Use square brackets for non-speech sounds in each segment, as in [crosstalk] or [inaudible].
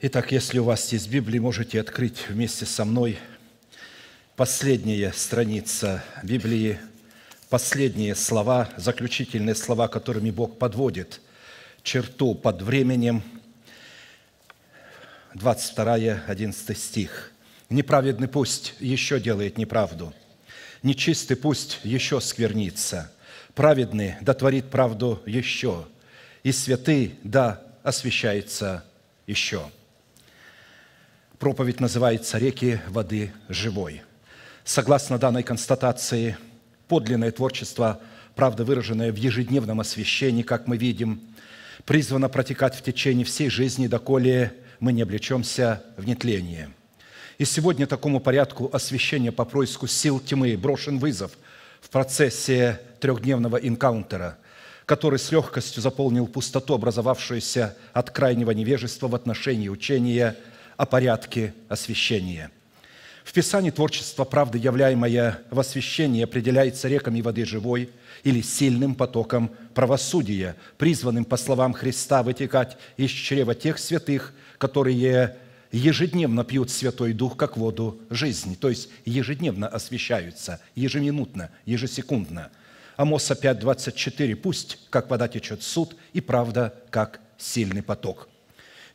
Итак, если у вас есть Библия, можете открыть вместе со мной последняя страница Библии, последние слова, заключительные слова, которыми Бог подводит черту под временем. 22, 11 стих. «Неправедный пусть еще делает неправду, нечистый пусть еще сквернится, праведный дотворит правду еще, и святы, да, освящается еще». Проповедь называется «Реки воды живой». Согласно данной констатации, подлинное творчество, правда выраженное в ежедневном освящении, как мы видим, призвано протекать в течение всей жизни, доколе мы не облечемся в нетление. И сегодня такому порядку освящения по происку сил тьмы брошен вызов в процессе трехдневного инкаунтера – который с легкостью заполнил пустоту, образовавшуюся от крайнего невежества в отношении учения о порядке освящения. В Писании творчество правды, являемое в освящении, определяется реками воды живой или сильным потоком правосудия, призванным, по словам Христа, вытекать из чрева тех святых, которые ежедневно пьют Святой Дух как воду жизни, то есть ежедневно освещаются, ежеминутно, ежесекундно. Амоса 5, 24. «Пусть, как вода течет суд, и правда, как сильный поток».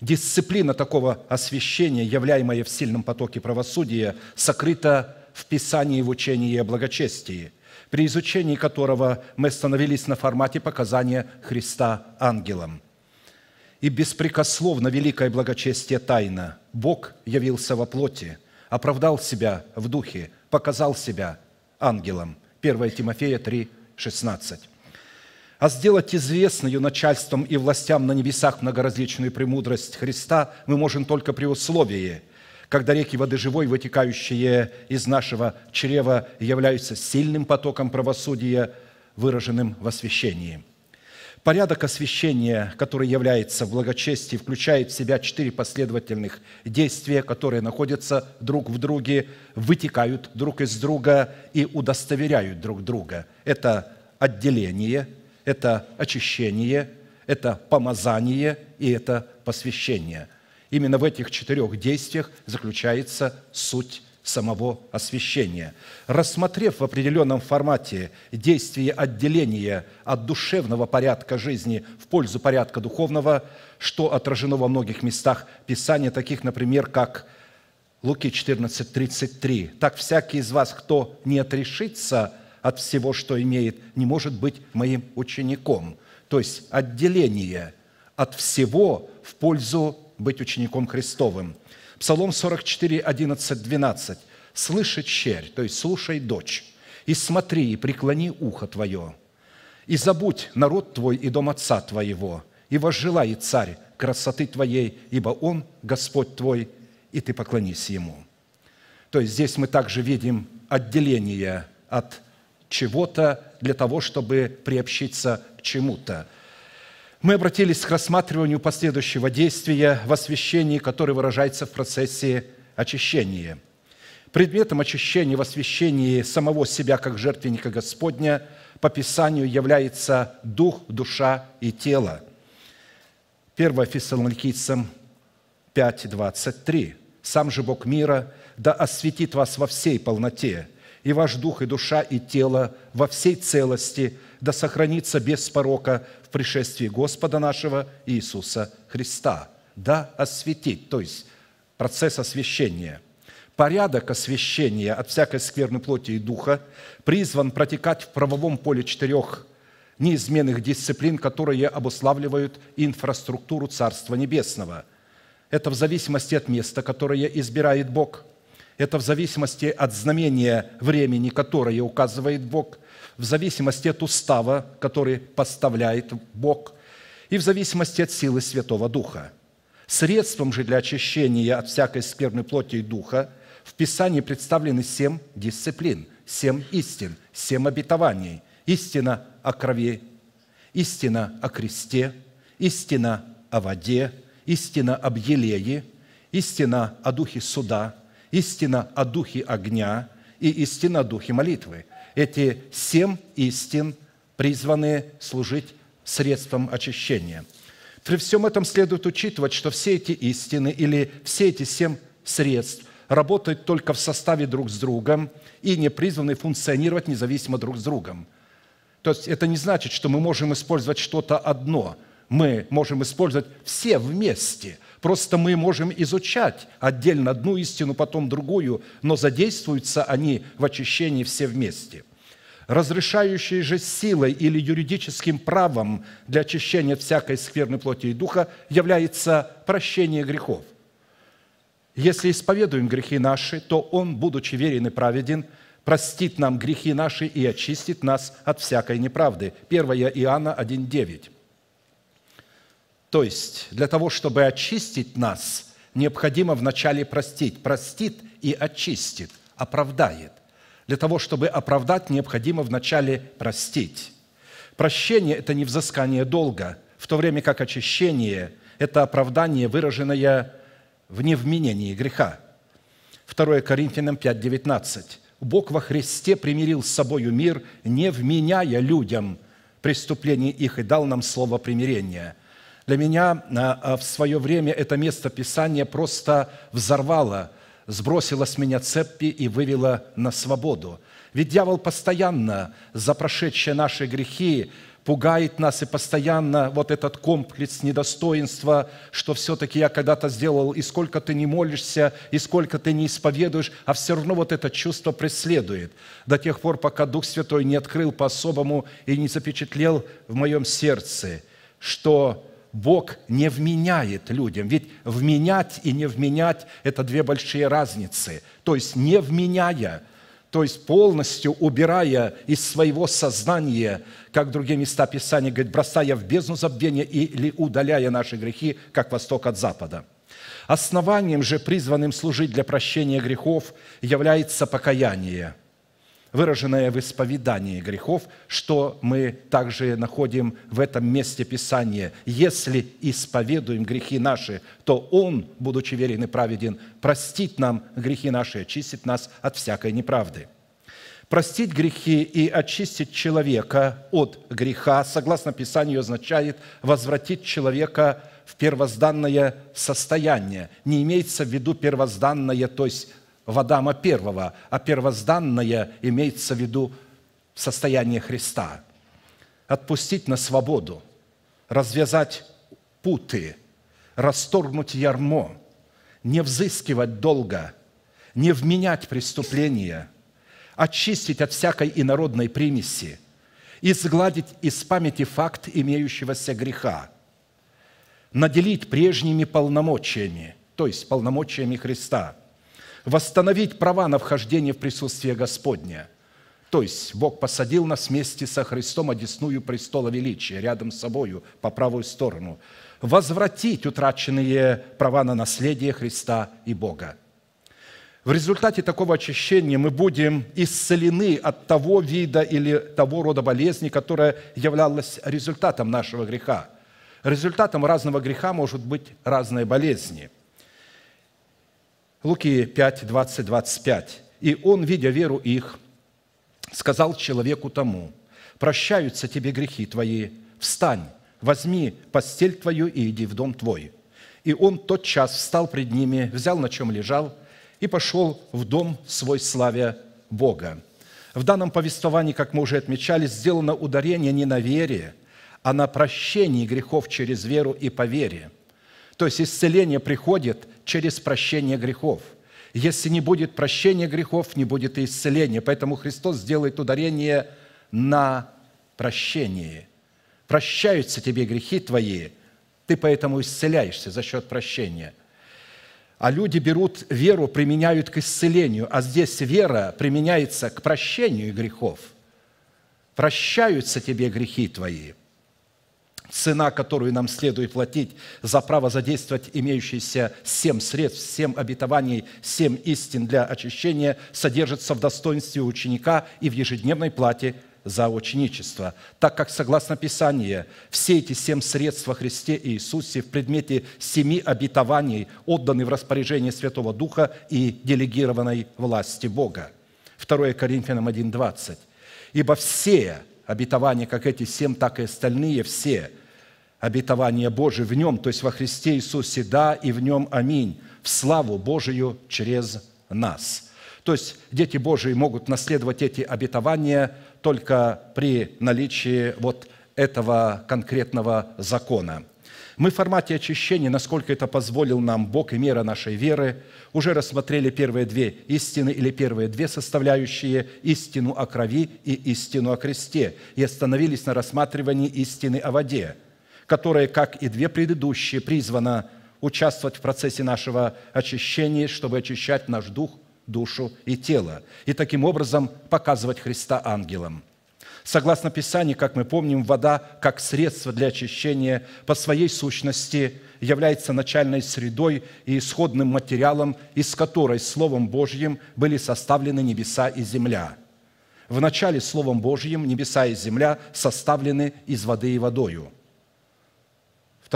Дисциплина такого освящения, являемая в сильном потоке правосудия, сокрыта в Писании, в учении о благочестии, при изучении которого мы становились на формате показания Христа ангелом. И беспрекословно великое благочестие тайна. Бог явился во плоти, оправдал себя в духе, показал себя ангелом. 1 Тимофея 3, 16. «А сделать известную начальством и властям на небесах многоразличную премудрость Христа мы можем только при условии, когда реки воды живой, вытекающие из нашего чрева, являются сильным потоком правосудия, выраженным в освящении». Порядок освящения, который является в благочестии, включает в себя четыре последовательных действия, которые находятся друг в друге, вытекают друг из друга и удостоверяют друг друга. Это отделение, это очищение, это помазание и это посвящение. Именно в этих четырех действиях заключается суть самого освящения. Рассмотрев в определенном формате действие отделения от душевного порядка жизни в пользу порядка духовного, что отражено во многих местах Писания, таких, например, как Луки 14:33. «Так всякий из вас, кто не отрешится от всего, что имеет, не может быть моим учеником. То есть отделение от всего в пользу быть учеником Христовым. Псалом 44, 11, 12. «Слышит черь, то есть слушай, дочь, и смотри, и преклони ухо твое, и забудь народ твой и дом отца твоего, и возжелает царь красоты твоей, ибо он Господь твой, и ты поклонись ему». То есть здесь мы также видим отделение от чего-то для того, чтобы приобщиться к чему-то. Мы обратились к рассматриванию последующего действия в освящении, которое выражается в процессе очищения. Предметом очищения в освящении самого себя как жертвенника Господня по Писанию является дух, душа и тело. 1 Фессалоникийцам 5, 23. «Сам же Бог мира да осветит вас во всей полноте, и ваш дух, и душа, и тело во всей целости да сохранится без порока в пришествии Господа нашего Иисуса Христа. Да осветить, то есть процесс освящения – Порядок освящения от всякой скверны плоти и духа призван протекать в правовом поле четырех неизменных дисциплин, которые обуславливают инфраструктуру Царства Небесного. Это в зависимости от места, которое избирает Бог, это в зависимости от знамения времени, которое указывает Бог, в зависимости от устава, который поставляет Бог, и в зависимости от силы Святого Духа. Средством же для очищения от всякой скверной плоти и духа в Писании представлены семь дисциплин, семь истин, семь обетований. Истина о крови, истина о кресте, истина о воде, истина об елее, истина о духе суда – истина о духе огня и истина о духе молитвы. Эти семь истин призваны служить средством очищения. При всем этом следует учитывать, что все эти истины или все эти семь средств работают только в составе друг с другом и не призваны функционировать независимо друг с другом. То есть это не значит, что мы можем использовать что-то одно. Мы можем использовать все вместе – Просто мы можем изучать отдельно одну истину, потом другую, но задействуются они в очищении все вместе. Разрешающие же силой или юридическим правом для очищения всякой скверной плоти и духа является прощение грехов. Если исповедуем грехи наши, то Он, будучи верен и праведен, простит нам грехи наши и очистит нас от всякой неправды. 1 Иоанна 1,9. То есть для того, чтобы очистить нас, необходимо вначале простить. Простит и очистит, оправдает. Для того, чтобы оправдать, необходимо вначале простить. Прощение – это не взыскание долга, в то время как очищение – это оправдание, выраженное в невменении греха. 2 Коринфянам 5:19. «Бог во Христе примирил с собою мир, не вменяя людям преступлений их, и дал нам слово примирения. Для меня а, а, в свое время это место Писания просто взорвало, сбросило с меня цепи и вывело на свободу. Ведь дьявол постоянно за прошедшие наши грехи пугает нас и постоянно вот этот комплекс недостоинства, что все-таки я когда-то сделал, и сколько ты не молишься, и сколько ты не исповедуешь, а все равно вот это чувство преследует до тех пор, пока Дух Святой не открыл по-особому и не запечатлел в моем сердце, что Бог не вменяет людям. Ведь вменять и не вменять – это две большие разницы. То есть не вменяя, то есть полностью убирая из своего сознания, как другие места Писания говорят, бросая в бездну забвения или удаляя наши грехи, как восток от запада. Основанием же, призванным служить для прощения грехов, является покаяние – выраженное в исповедании грехов, что мы также находим в этом месте Писания. «Если исповедуем грехи наши, то Он, будучи верен и праведен, простит нам грехи наши, очистит нас от всякой неправды». Простить грехи и очистить человека от греха, согласно Писанию, означает возвратить человека в первозданное состояние. Не имеется в виду первозданное, то есть в Адама первого, а первозданное имеется в виду состояние Христа. Отпустить на свободу, развязать путы, расторгнуть ярмо, не взыскивать долга, не вменять преступления, очистить от всякой инородной примеси, изгладить из памяти факт имеющегося греха, наделить прежними полномочиями, то есть полномочиями Христа – восстановить права на вхождение в присутствие Господне. То есть Бог посадил нас вместе со Христом одесную престола величия, рядом с собою, по правую сторону, возвратить утраченные права на наследие Христа и Бога. В результате такого очищения мы будем исцелены от того вида или того рода болезни, которая являлась результатом нашего греха. Результатом разного греха может быть разные болезни – Луки 5, 20, 25. «И он, видя веру их, сказал человеку тому, прощаются тебе грехи твои, встань, возьми постель твою и иди в дом твой». И он тотчас встал пред ними, взял, на чем лежал, и пошел в дом свой славя Бога. В данном повествовании, как мы уже отмечали, сделано ударение не на вере, а на прощении грехов через веру и по то есть исцеление приходит через прощение грехов. Если не будет прощения грехов, не будет и исцеления. Поэтому Христос сделает ударение на прощении. Прощаются тебе грехи твои, ты поэтому исцеляешься за счет прощения. А люди берут веру, применяют к исцелению, а здесь вера применяется к прощению грехов. Прощаются тебе грехи твои – цена, которую нам следует платить за право задействовать имеющиеся семь средств, семь обетований, семь истин для очищения, содержится в достоинстве ученика и в ежедневной плате за ученичество, так как, согласно Писанию, все эти семь средств во Христе Иисусе в предмете семи обетований отданы в распоряжение Святого Духа и делегированной власти Бога. 2 Коринфянам 1,20. «Ибо все обетования, как эти семь, так и остальные все – обетование Божие в нем, то есть во Христе Иисусе, да, и в нем аминь, в славу Божию через нас». То есть дети Божии могут наследовать эти обетования только при наличии вот этого конкретного закона. Мы в формате очищения, насколько это позволил нам Бог и мера нашей веры, уже рассмотрели первые две истины или первые две составляющие – истину о крови и истину о кресте, и остановились на рассматривании истины о воде – которая, как и две предыдущие, призвана участвовать в процессе нашего очищения, чтобы очищать наш дух, душу и тело, и таким образом показывать Христа ангелам. Согласно Писанию, как мы помним, вода как средство для очищения по своей сущности является начальной средой и исходным материалом, из которой Словом Божьим были составлены небеса и земля. В начале Словом Божьим небеса и земля составлены из воды и водою –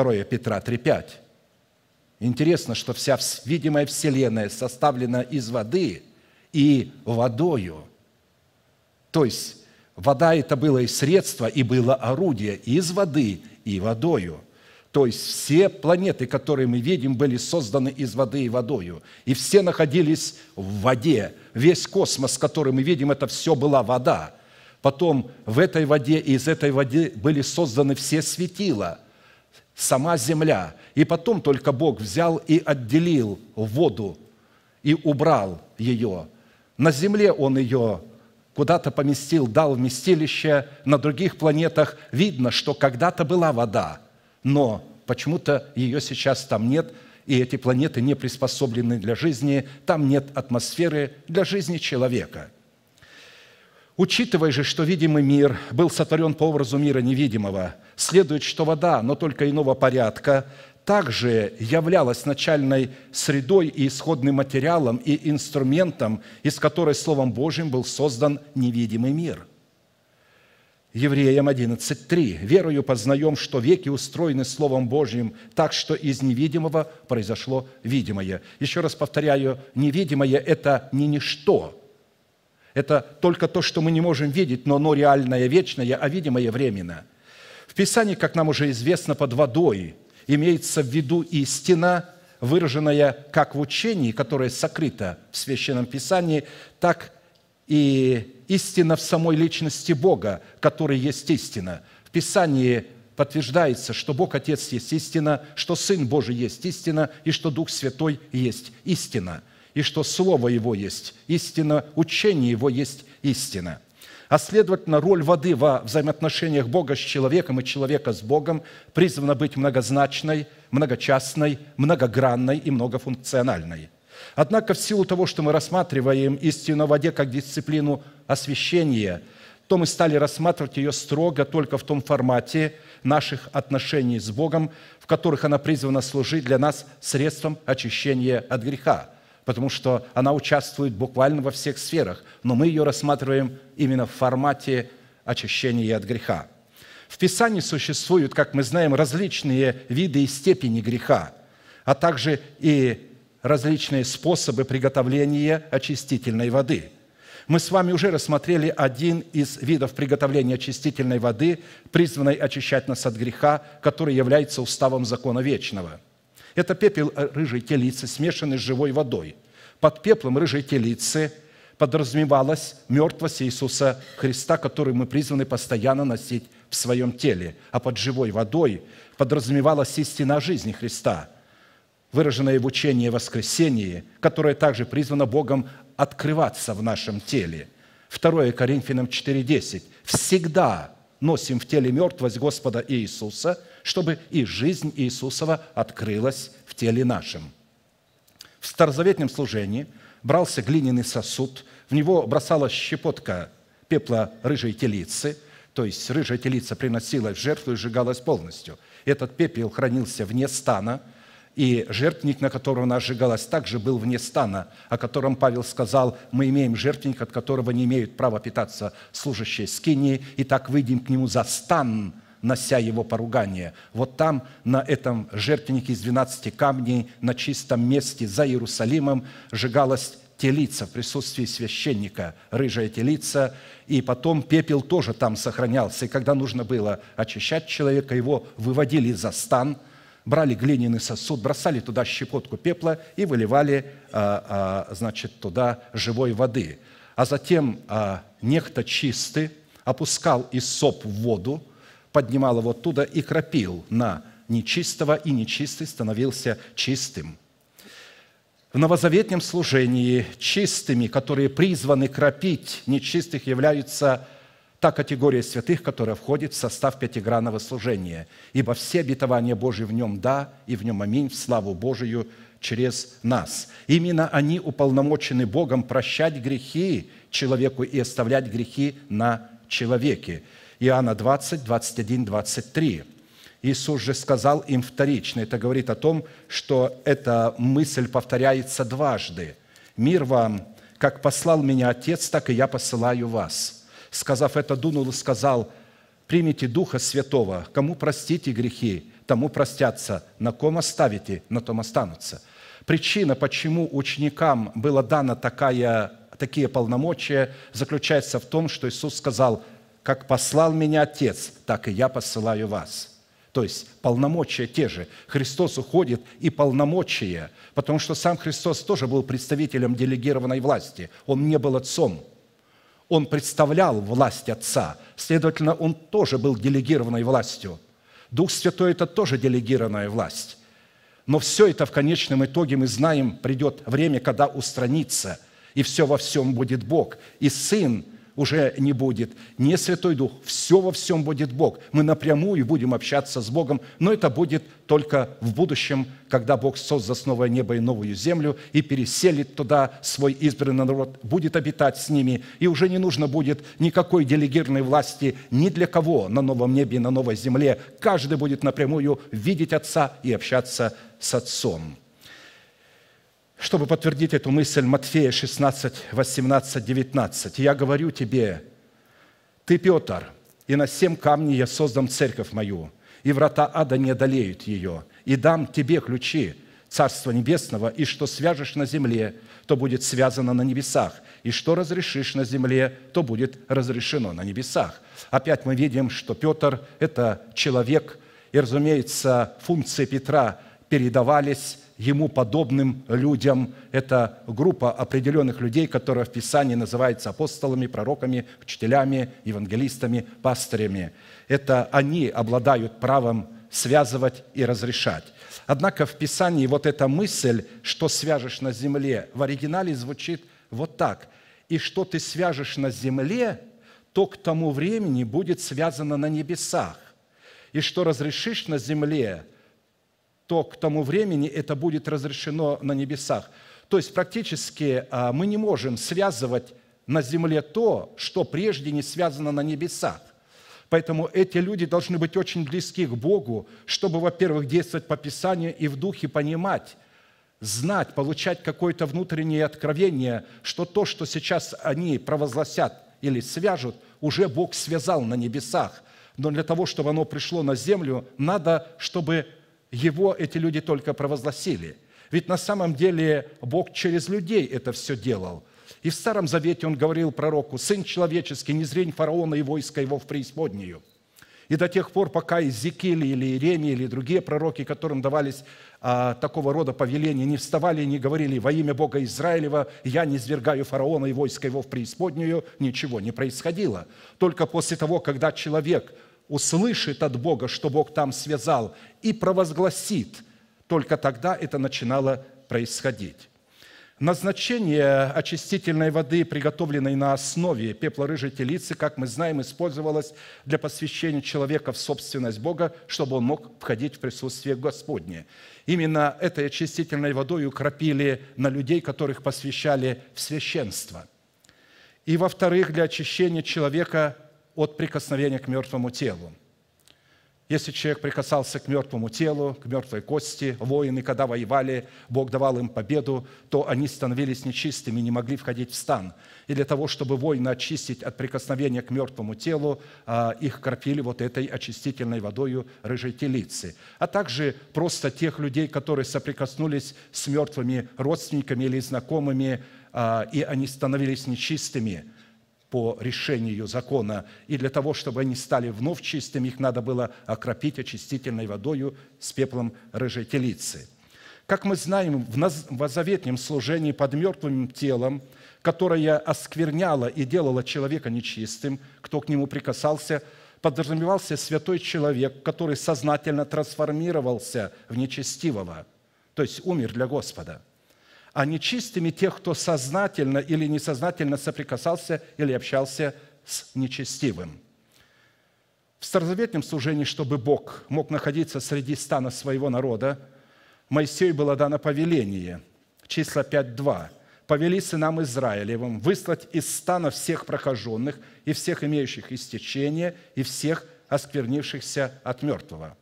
2 Петра 3,5. Интересно, что вся видимая Вселенная составлена из воды и водою. То есть вода это было и средство, и было орудие из воды и водою. То есть все планеты, которые мы видим, были созданы из воды и водою. И все находились в воде. Весь космос, который мы видим, это все была вода. Потом в этой воде и из этой воды были созданы все светила – сама земля. И потом только Бог взял и отделил воду и убрал ее. На земле Он ее куда-то поместил, дал вместилище, на других планетах видно, что когда-то была вода, но почему-то ее сейчас там нет, и эти планеты не приспособлены для жизни, там нет атмосферы для жизни человека – Учитывая же, что видимый мир был сотворен по образу мира невидимого, следует, что вода, но только иного порядка, также являлась начальной средой и исходным материалом и инструментом, из которой Словом Божьим был создан невидимый мир. Евреям 11.3. «Верою познаем, что веки устроены Словом Божьим так, что из невидимого произошло видимое». Еще раз повторяю, невидимое – это не ничто – это только то, что мы не можем видеть, но оно реальное, вечное, а видимое временно. В Писании, как нам уже известно, под водой имеется в виду истина, выраженная как в учении, которое сокрыто в Священном Писании, так и истина в самой личности Бога, который есть истина. В Писании подтверждается, что Бог Отец есть истина, что Сын Божий есть истина и что Дух Святой есть истина – и что Слово Его есть истина, учение Его есть истина. А следовательно, роль воды во взаимоотношениях Бога с человеком и человека с Богом призвана быть многозначной, многочастной, многогранной и многофункциональной. Однако в силу того, что мы рассматриваем истину о воде как дисциплину освящения, то мы стали рассматривать ее строго только в том формате наших отношений с Богом, в которых она призвана служить для нас средством очищения от греха – потому что она участвует буквально во всех сферах, но мы ее рассматриваем именно в формате очищения от греха. В Писании существуют, как мы знаем, различные виды и степени греха, а также и различные способы приготовления очистительной воды. Мы с вами уже рассмотрели один из видов приготовления очистительной воды, призванной очищать нас от греха, который является уставом закона вечного – это пепел э, рыжей телицы, смешанный с живой водой. Под пеплом рыжей телицы подразумевалась мертвость Иисуса Христа, который мы призваны постоянно носить в своем теле. А под живой водой подразумевалась истина жизни Христа, выраженная в учении воскресении, которое также призвано Богом открываться в нашем теле. 2 Коринфянам 4.10. «Всегда носим в теле мертвость Господа Иисуса – чтобы и жизнь Иисусова открылась в теле нашем. В старозаветном служении брался глиняный сосуд, в него бросалась щепотка пепла рыжей телицы, то есть рыжая телица приносилась в жертву и сжигалась полностью. Этот пепел хранился вне стана, и жертвенник, на которого она сжигалась, также был вне стана, о котором Павел сказал, мы имеем жертвенник, от которого не имеют права питаться служащие скинии, и так выйдем к нему за стан – нося его поругание. Вот там, на этом жертвеннике из 12 камней, на чистом месте за Иерусалимом, сжигалась телица в присутствии священника, рыжая телица, и потом пепел тоже там сохранялся. И когда нужно было очищать человека, его выводили за стан, брали глиняный сосуд, бросали туда щепотку пепла и выливали, а, а, значит, туда живой воды. А затем а, некто чистый опускал из соп в воду – поднимал его оттуда и кропил на нечистого, и нечистый становился чистым. В новозаветном служении чистыми, которые призваны кропить нечистых, являются та категория святых, которая входит в состав пятигранного служения. Ибо все обетования Божьи в нем «да» и в нем «аминь» в славу Божию через нас. Именно они уполномочены Богом прощать грехи человеку и оставлять грехи на человеке. Иоанна 20, 21, 23. Иисус же сказал им вторично. Это говорит о том, что эта мысль повторяется дважды. «Мир вам, как послал меня Отец, так и я посылаю вас». Сказав это, дунул и сказал, «Примите Духа Святого, кому простите грехи, тому простятся, на ком оставите, на том останутся». Причина, почему ученикам было дано такая, такие полномочия, заключается в том, что Иисус сказал – как послал меня Отец, так и я посылаю вас». То есть полномочия те же. Христос уходит и полномочия, потому что сам Христос тоже был представителем делегированной власти. Он не был отцом. Он представлял власть Отца. Следовательно, Он тоже был делегированной властью. Дух Святой – это тоже делегированная власть. Но все это в конечном итоге, мы знаем, придет время, когда устранится, и все во всем будет Бог. И Сын – уже не будет, не Святой Дух, все во всем будет Бог. Мы напрямую будем общаться с Богом, но это будет только в будущем, когда Бог создаст новое небо и новую землю и переселит туда свой избранный народ, будет обитать с ними, и уже не нужно будет никакой делегированной власти ни для кого на новом небе и на новой земле. Каждый будет напрямую видеть Отца и общаться с Отцом чтобы подтвердить эту мысль Матфея 16, 18, 19. «Я говорю тебе, ты, Петр, и на семь камней я создам церковь мою, и врата ада не одолеют ее, и дам тебе ключи Царства Небесного, и что свяжешь на земле, то будет связано на небесах, и что разрешишь на земле, то будет разрешено на небесах». Опять мы видим, что Петр – это человек, и, разумеется, функции Петра передавались ему подобным людям. Это группа определенных людей, которые в Писании называются апостолами, пророками, учителями, евангелистами, пастырями. Это они обладают правом связывать и разрешать. Однако в Писании вот эта мысль, что свяжешь на земле, в оригинале звучит вот так. «И что ты свяжешь на земле, то к тому времени будет связано на небесах. И что разрешишь на земле, то к тому времени это будет разрешено на небесах. То есть практически а, мы не можем связывать на земле то, что прежде не связано на небесах. Поэтому эти люди должны быть очень близки к Богу, чтобы, во-первых, действовать по Писанию и в духе понимать, знать, получать какое-то внутреннее откровение, что то, что сейчас они провозгласят или свяжут, уже Бог связал на небесах. Но для того, чтобы оно пришло на землю, надо, чтобы его эти люди только провозгласили. Ведь на самом деле Бог через людей это все делал. И в Старом Завете он говорил пророку, «Сын человеческий, не зрень фараона и войска его в преисподнюю». И до тех пор, пока Иезекииль или Иеремия или другие пророки, которым давались а, такого рода повеления, не вставали и не говорили «Во имя Бога Израилева я не свергаю фараона и войска его в преисподнюю», ничего не происходило. Только после того, когда человек – услышит от Бога, что Бог там связал, и провозгласит. Только тогда это начинало происходить. Назначение очистительной воды, приготовленной на основе пеплорыжей рыжей телицы, как мы знаем, использовалось для посвящения человека в собственность Бога, чтобы он мог входить в присутствие Господне. Именно этой очистительной водой укропили на людей, которых посвящали в священство. И, во-вторых, для очищения человека от прикосновения к мертвому телу. Если человек прикасался к мертвому телу, к мертвой кости, воины, когда воевали, Бог давал им победу, то они становились нечистыми, не могли входить в стан. И для того, чтобы воина очистить от прикосновения к мертвому телу, а, их кропили вот этой очистительной водою рыжей телицы. А также просто тех людей, которые соприкоснулись с мертвыми родственниками или знакомыми, а, и они становились нечистыми – по решению закона, и для того, чтобы они стали вновь чистыми, их надо было окропить очистительной водою с пеплом рыжей телицы. Как мы знаем, в возоветнем служении под мертвым телом, которое оскверняло и делало человека нечистым, кто к нему прикасался, подразумевался святой человек, который сознательно трансформировался в нечестивого, то есть умер для Господа – а нечистыми тех, кто сознательно или несознательно соприкасался или общался с нечестивым. В старозаветном служении, чтобы Бог мог находиться среди стана своего народа, Моисею было дано повеление, числа 5.2, «Повели сынам Израилевым выслать из стана всех прохоженных и всех имеющих истечение и всех осквернившихся от мертвого».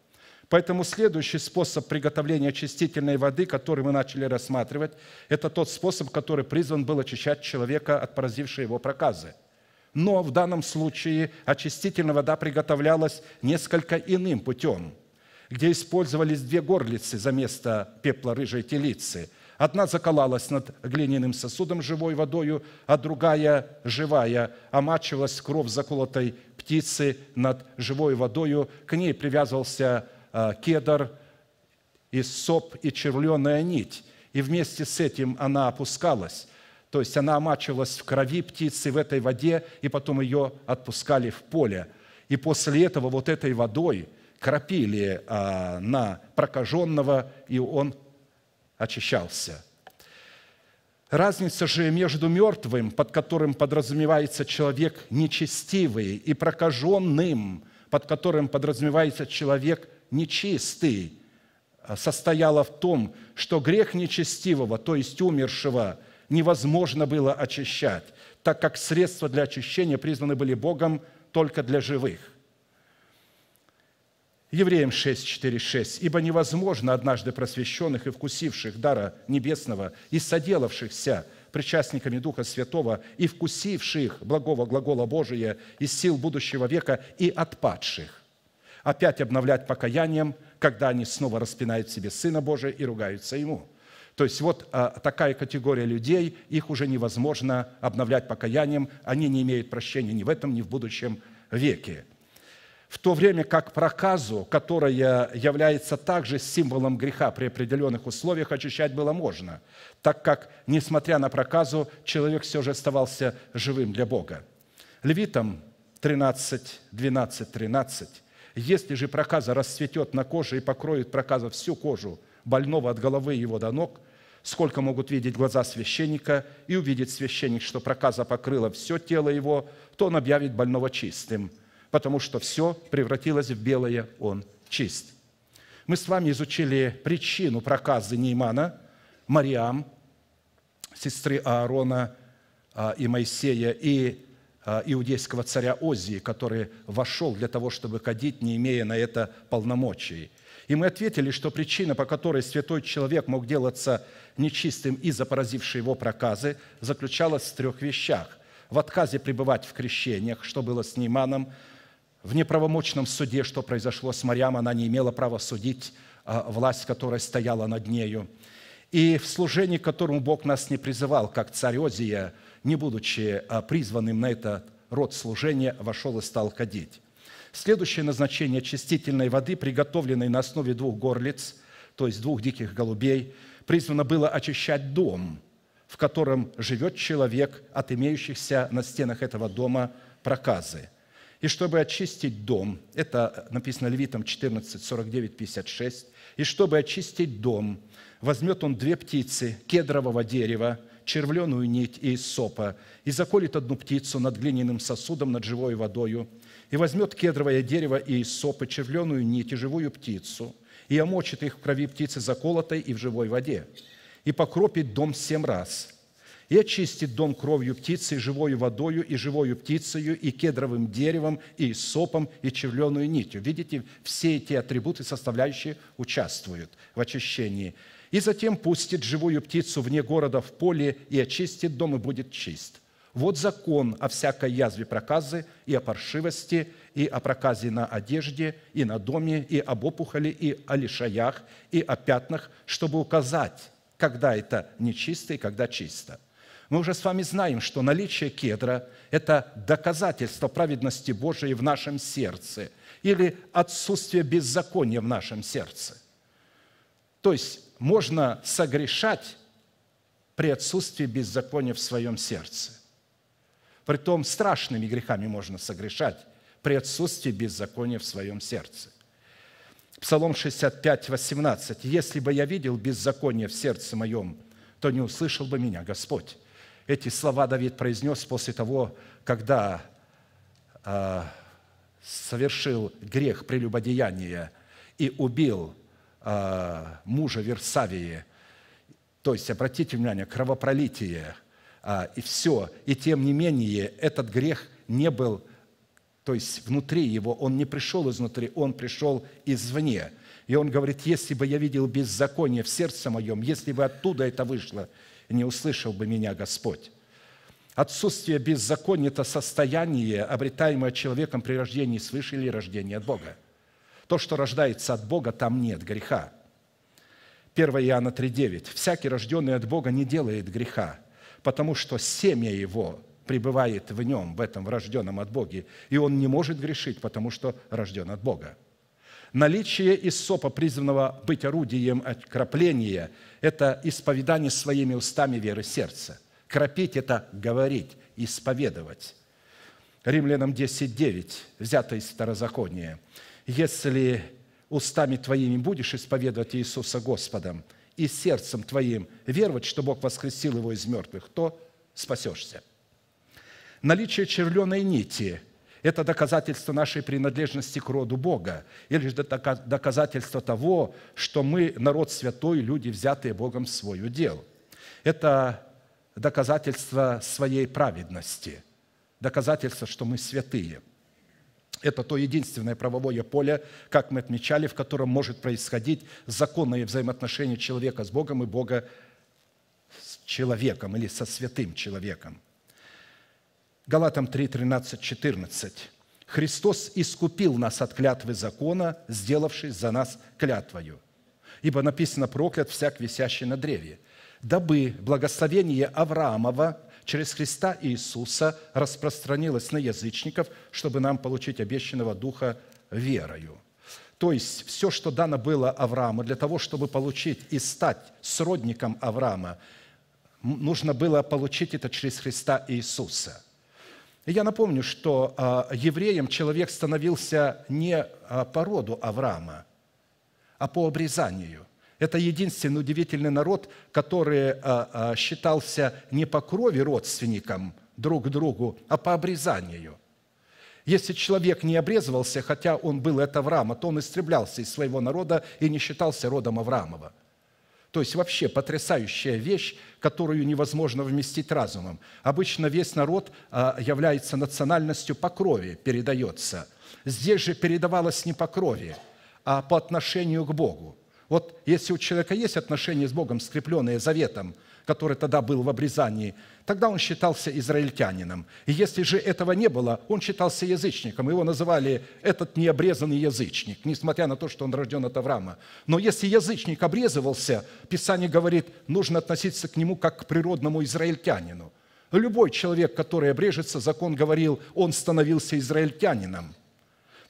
Поэтому следующий способ приготовления очистительной воды, который мы начали рассматривать, это тот способ, который призван был очищать человека от поразившей его проказы. Но в данном случае очистительная вода приготовлялась несколько иным путем, где использовались две горлицы за место пепла рыжей телицы – Одна заколалась над глиняным сосудом живой водою, а другая – живая, омачивалась кровь заколотой птицы над живой водою, к ней привязывался Э, кедр, и соп, и червленая нить. И вместе с этим она опускалась. То есть она омачивалась в крови птицы, в этой воде, и потом ее отпускали в поле. И после этого вот этой водой крапили э, на прокаженного, и он очищался. Разница же между мертвым, под которым подразумевается человек нечестивый, и прокаженным, под которым подразумевается человек нечистый э, состояла в том, что грех нечестивого, то есть умершего, невозможно было очищать, так как средства для очищения признаны были Богом только для живых. Евреям 6:46. «Ибо невозможно однажды просвещенных и вкусивших дара небесного и соделавшихся причастниками Духа Святого и вкусивших благого глагола Божия из сил будущего века и отпадших, опять обновлять покаянием, когда они снова распинают в себе Сына Божия и ругаются Ему. То есть вот а, такая категория людей, их уже невозможно обновлять покаянием, они не имеют прощения ни в этом, ни в будущем веке. В то время как проказу, которая является также символом греха при определенных условиях, очищать было можно, так как, несмотря на проказу, человек все же оставался живым для Бога. Левитам 13, 12, 13 если же проказа расцветет на коже и покроет проказа всю кожу больного от головы его до ног, сколько могут видеть глаза священника, и увидит священник, что проказа покрыла все тело его, то он объявит больного чистым, потому что все превратилось в белое, он чист. Мы с вами изучили причину проказы Неймана, Мариам, сестры Аарона а, и Моисея, и Э, иудейского царя Озии, который вошел для того, чтобы ходить, не имея на это полномочий. И мы ответили, что причина, по которой святой человек мог делаться нечистым из-за поразившей его проказы, заключалась в трех вещах. В отказе пребывать в крещениях, что было с Нейманом, в неправомочном суде, что произошло с Марьям, она не имела права судить э, власть, которая стояла над нею, и в служении, к которому Бог нас не призывал, как царь Озия – не будучи а, призванным на этот род служения, вошел и стал ходить. Следующее назначение очистительной воды, приготовленной на основе двух горлиц, то есть двух диких голубей, призвано было очищать дом, в котором живет человек от имеющихся на стенах этого дома проказы. И чтобы очистить дом, это написано Левитам 14, 49, 56, и чтобы очистить дом, возьмет он две птицы кедрового дерева – червленую нить и из сопа, и заколет одну птицу над глиняным сосудом, над живой водою, и возьмет кедровое дерево и из сопа червленую нить и живую птицу, и омочит их в крови птицы заколотой и в живой воде, и покропит дом семь раз, и очистит дом кровью птицы, и живою водою, и живою птицею, и кедровым деревом, и сопом, и червленую нитью». Видите, все эти атрибуты, составляющие, участвуют в очищении – и затем пустит живую птицу вне города в поле и очистит дом, и будет чист. Вот закон о всякой язве проказы и о паршивости, и о проказе на одежде, и на доме, и об опухоли, и о лишаях, и о пятнах, чтобы указать, когда это нечисто и когда чисто. Мы уже с вами знаем, что наличие кедра – это доказательство праведности Божией в нашем сердце или отсутствие беззакония в нашем сердце. То есть можно согрешать при отсутствии беззакония в своем сердце. Притом страшными грехами можно согрешать при отсутствии беззакония в своем сердце. Псалом 65, 18. «Если бы я видел беззаконие в сердце моем, то не услышал бы меня Господь». Эти слова Давид произнес после того, когда э, совершил грех прелюбодеяния и убил Э, мужа Версавии. То есть, обратите внимание, кровопролитие а, и все. И тем не менее, этот грех не был, то есть внутри его, он не пришел изнутри, он пришел извне. И он говорит, если бы я видел беззаконие в сердце моем, если бы оттуда это вышло, не услышал бы меня Господь. Отсутствие беззакония – это состояние, обретаемое человеком при рождении свыше или рождении от Бога. То, что рождается от Бога, там нет греха. 1 Иоанна 3,9. «Всякий, рожденный от Бога, не делает греха, потому что семя его пребывает в нем, в этом рожденном от Боге, и он не может грешить, потому что рожден от Бога». Наличие Иссопа, призванного быть орудием крапления, это исповедание своими устами веры сердца. Кропить – это говорить, исповедовать. Римлянам 10.9, взято из Старозакония если устами твоими будешь исповедовать Иисуса Господом и сердцем твоим веровать, что Бог воскресил его из мертвых, то спасешься. Наличие червленой нити – это доказательство нашей принадлежности к роду Бога или же доказательство того, что мы народ святой, люди, взятые Богом в свое дело. Это доказательство своей праведности, доказательство, что мы святые – это то единственное правовое поле, как мы отмечали, в котором может происходить законное взаимоотношение человека с Богом и Бога с человеком или со святым человеком. Галатам 3, 13, 14. «Христос искупил нас от клятвы закона, сделавший за нас клятвою. Ибо написано проклят всяк, висящий на древе, дабы благословение Авраамова через Христа Иисуса распространилось на язычников, чтобы нам получить обещанного Духа верою». То есть все, что дано было Аврааму для того, чтобы получить и стать сродником Авраама, нужно было получить это через Христа Иисуса. И я напомню, что а, евреем человек становился не а, по роду Авраама, а по обрезанию – это единственный удивительный народ, который э, э, считался не по крови родственником друг другу, а по обрезанию. Если человек не обрезывался, хотя он был от Авраама, то он истреблялся из своего народа и не считался родом Авраамова. То есть вообще потрясающая вещь, которую невозможно вместить разумом. Обычно весь народ э, является национальностью по крови, передается. Здесь же передавалось не по крови, а по отношению к Богу – вот если у человека есть отношения с Богом, скрепленные заветом, который тогда был в обрезании, тогда он считался израильтянином. И если же этого не было, он считался язычником. Его называли этот необрезанный язычник, несмотря на то, что он рожден от Авраама. Но если язычник обрезывался, Писание говорит, нужно относиться к нему как к природному израильтянину. Любой человек, который обрежется, закон говорил, он становился израильтянином –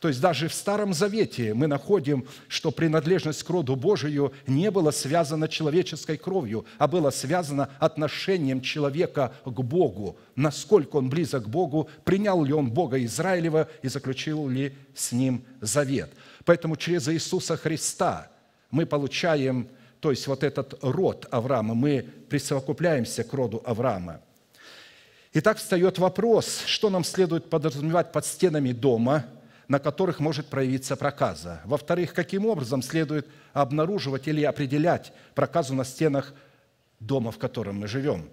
то есть даже в Старом Завете мы находим, что принадлежность к роду Божию не была связана человеческой кровью, а была связана отношением человека к Богу, насколько он близок к Богу, принял ли он Бога Израилева и заключил ли с ним завет. Поэтому через Иисуса Христа мы получаем, то есть вот этот род Авраама, мы присовокупляемся к роду Авраама. Итак, встает вопрос, что нам следует подразумевать под стенами дома – на которых может проявиться проказа. Во-вторых, каким образом следует обнаруживать или определять проказу на стенах дома, в котором мы живем.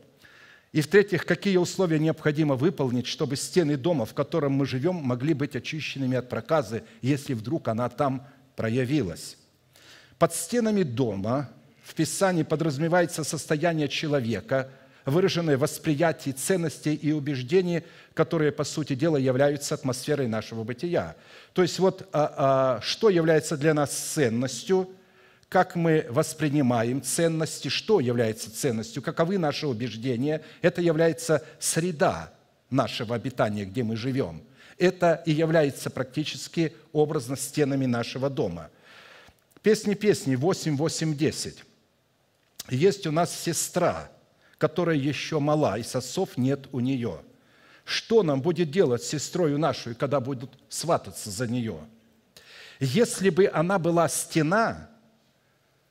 И в-третьих, какие условия необходимо выполнить, чтобы стены дома, в котором мы живем, могли быть очищенными от проказы, если вдруг она там проявилась. Под стенами дома в Писании подразумевается состояние человека – выраженные в восприятии ценностей и убеждений, которые, по сути дела, являются атмосферой нашего бытия. То есть вот а, а, что является для нас ценностью, как мы воспринимаем ценности, что является ценностью, каковы наши убеждения, это является среда нашего обитания, где мы живем. Это и является практически образно стенами нашего дома. Песни песни 8, 8, 10. Есть у нас сестра, которая еще мала, и сосцов нет у нее. Что нам будет делать с сестрою нашей, когда будут свататься за нее? Если бы она была стена,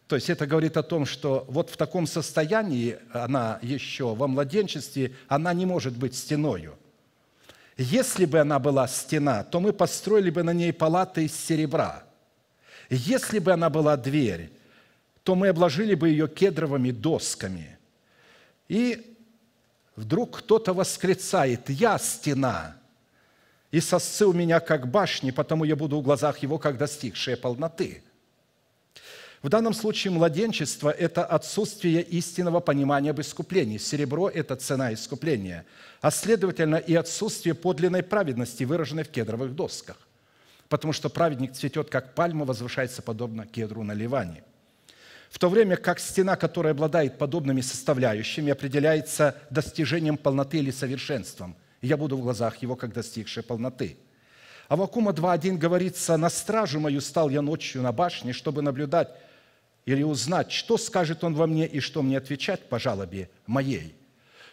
то есть это говорит о том, что вот в таком состоянии она еще во младенчестве, она не может быть стеною. Если бы она была стена, то мы построили бы на ней палаты из серебра. Если бы она была дверь, то мы обложили бы ее кедровыми досками. И вдруг кто-то восклицает, «Я стена, и сосцы у меня, как башни, потому я буду в глазах его, как достигшая полноты». В данном случае младенчество – это отсутствие истинного понимания об искуплении. Серебро – это цена искупления, а следовательно и отсутствие подлинной праведности, выраженной в кедровых досках. Потому что праведник цветет, как пальма, возвышается подобно кедру на Ливане – в то время как стена, которая обладает подобными составляющими, определяется достижением полноты или совершенством. я буду в глазах его, как достигший полноты». А в Акума 2.1 говорится, «На стражу мою стал я ночью на башне, чтобы наблюдать или узнать, что скажет он во мне и что мне отвечать по жалобе моей».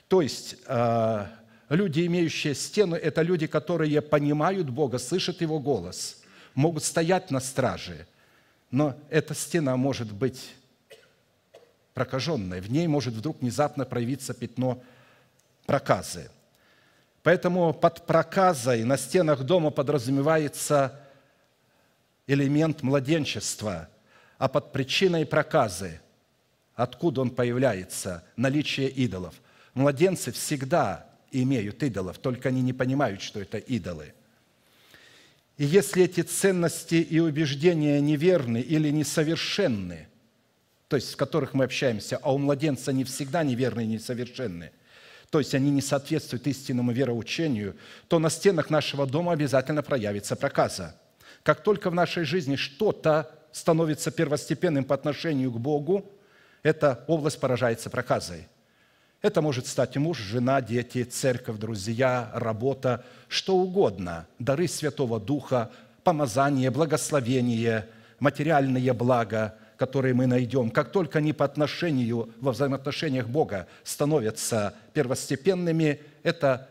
То есть, э, люди, имеющие стену, это люди, которые понимают Бога, слышат Его голос, могут стоять на страже, но эта стена может быть прокаженной В ней может вдруг внезапно проявиться пятно проказы. Поэтому под проказой на стенах дома подразумевается элемент младенчества, а под причиной проказы, откуда он появляется, наличие идолов. Младенцы всегда имеют идолов, только они не понимают, что это идолы. И если эти ценности и убеждения неверны или несовершенны – то есть с которых мы общаемся, а у младенца не всегда неверные и несовершенные, то есть они не соответствуют истинному вероучению, то на стенах нашего дома обязательно проявится проказа. Как только в нашей жизни что-то становится первостепенным по отношению к Богу, эта область поражается проказой. Это может стать муж, жена, дети, церковь, друзья, работа, что угодно, дары Святого Духа, помазание, благословение, материальные блага – которые мы найдем, как только они по отношению, во взаимоотношениях Бога становятся первостепенными, это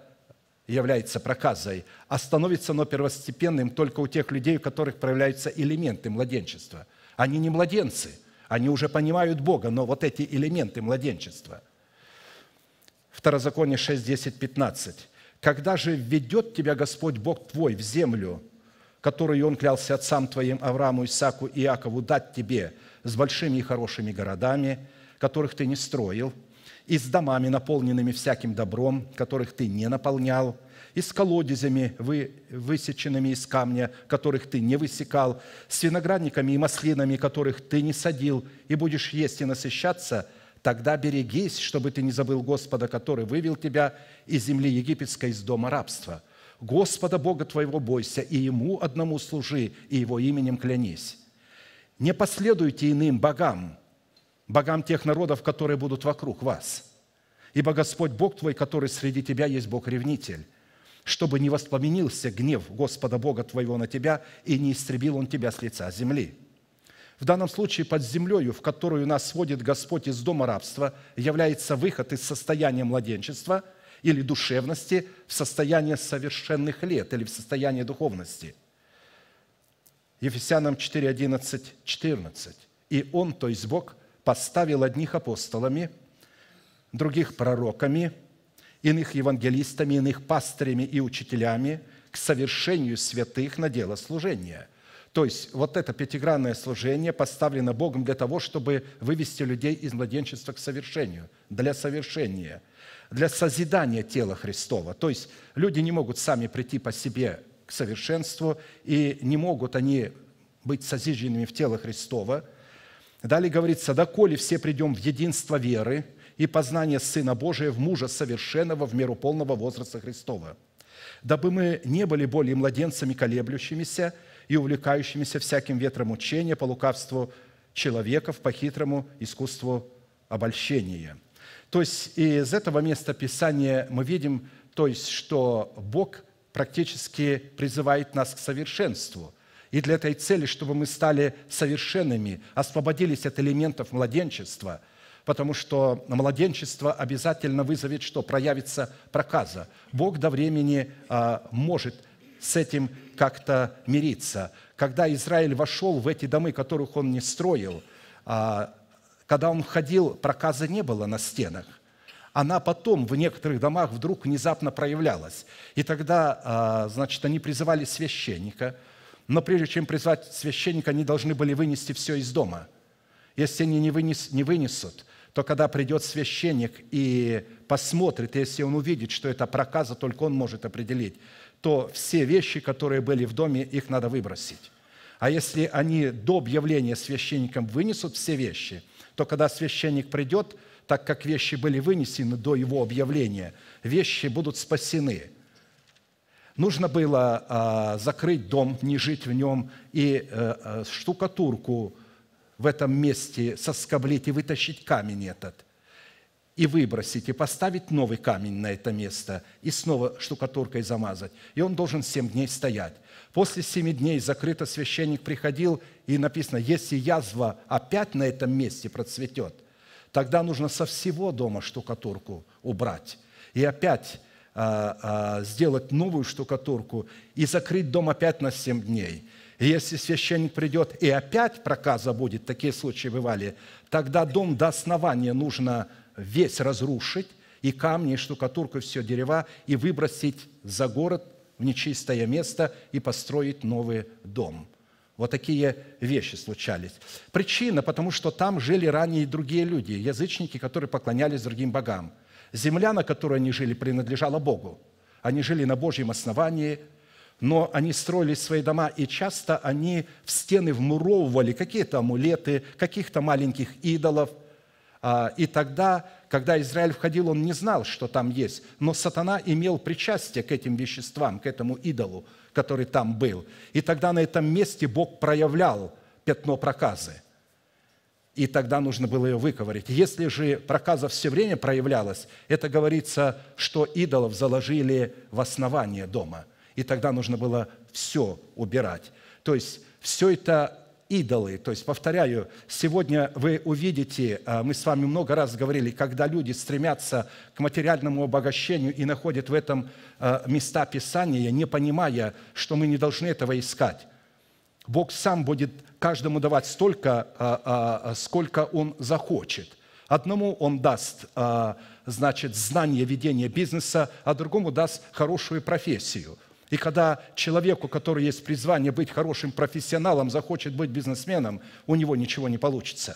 является проказой, а становится оно первостепенным только у тех людей, у которых проявляются элементы младенчества. Они не младенцы, они уже понимают Бога, но вот эти элементы младенчества. Второзаконие 6, 10, 15. «Когда же введет тебя Господь Бог твой в землю, которую Он клялся отцам твоим Аврааму, Исаку и Иакову дать тебе, с большими и хорошими городами, которых ты не строил, и с домами, наполненными всяким добром, которых ты не наполнял, и с колодезями, вы, высеченными из камня, которых ты не высекал, с виноградниками и маслинами, которых ты не садил, и будешь есть и насыщаться, тогда берегись, чтобы ты не забыл Господа, который вывел тебя из земли египетской, из дома рабства. Господа Бога твоего бойся, и Ему одному служи, и Его именем клянись. Не последуйте иным богам, богам тех народов, которые будут вокруг вас. Ибо Господь Бог твой, который среди тебя есть Бог-ревнитель, чтобы не воспламенился гнев Господа Бога твоего на тебя, и не истребил он тебя с лица земли». В данном случае под землею, в которую нас сводит Господь из дома рабства, является выход из состояния младенчества или душевности в состояние совершенных лет или в состояние духовности – Ефесянам 4, 11, 14. «И Он, то есть Бог, поставил одних апостолами, других пророками, иных евангелистами, иных пастырями и учителями к совершению святых на дело служения». То есть вот это пятигранное служение поставлено Богом для того, чтобы вывести людей из младенчества к совершению, для совершения, для созидания тела Христова. То есть люди не могут сами прийти по себе к совершенству, и не могут они быть созижденными в тело Христова. Далее говорится, «Доколе все придем в единство веры и познание Сына Божия в мужа совершенного в меру полного возраста Христова, дабы мы не были более младенцами колеблющимися и увлекающимися всяким ветром учения по лукавству человеков, по хитрому искусству обольщения». То есть из этого места Писания мы видим, то есть, что Бог практически призывает нас к совершенству. И для этой цели, чтобы мы стали совершенными, освободились от элементов младенчества – потому что младенчество обязательно вызовет, что проявится проказа. Бог до времени а, может с этим как-то мириться. Когда Израиль вошел в эти домы, которых он не строил, а, когда он входил, проказа не было на стенах она потом в некоторых домах вдруг внезапно проявлялась. И тогда, а, значит, они призывали священника, но прежде чем призвать священника, они должны были вынести все из дома. Если они не, вынес, не вынесут, то когда придет священник и посмотрит, если он увидит, что это проказа, только он может определить, то все вещи, которые были в доме, их надо выбросить. А если они до объявления священником вынесут все вещи, то когда священник придет, так как вещи были вынесены до его объявления, вещи будут спасены. Нужно было а, закрыть дом, не жить в нем, и а, а, штукатурку в этом месте соскоблить и вытащить камень этот, и выбросить, и поставить новый камень на это место, и снова штукатуркой замазать. И он должен семь дней стоять. После семи дней закрыто священник приходил, и написано, если язва опять на этом месте процветет – Тогда нужно со всего дома штукатурку убрать и опять а, а, сделать новую штукатурку и закрыть дом опять на семь дней. И если священник придет и опять проказа будет, такие случаи бывали, тогда дом до основания нужно весь разрушить, и камни, и штукатурку, и все дерева, и выбросить за город в нечистое место и построить новый дом – вот такие вещи случались. Причина, потому что там жили ранее другие люди, язычники, которые поклонялись другим богам. Земля, на которой они жили, принадлежала Богу. Они жили на Божьем основании, но они строили свои дома, и часто они в стены вмуровывали какие-то амулеты, каких-то маленьких идолов. А, и тогда, когда Израиль входил, он не знал, что там есть, но сатана имел причастие к этим веществам, к этому идолу – который там был. И тогда на этом месте Бог проявлял пятно проказы. И тогда нужно было ее выковырить. Если же проказа все время проявлялась, это говорится, что идолов заложили в основание дома. И тогда нужно было все убирать. То есть все это идолы. То есть, повторяю, сегодня вы увидите, а, мы с вами много раз говорили, когда люди стремятся к материальному обогащению и находят в этом а, места Писания, не понимая, что мы не должны этого искать. Бог сам будет каждому давать столько, а, сколько он захочет. Одному он даст, значит, знание ведения бизнеса, а другому даст хорошую профессию – и когда человеку, который есть призвание быть хорошим профессионалом, захочет быть бизнесменом, у него ничего не получится.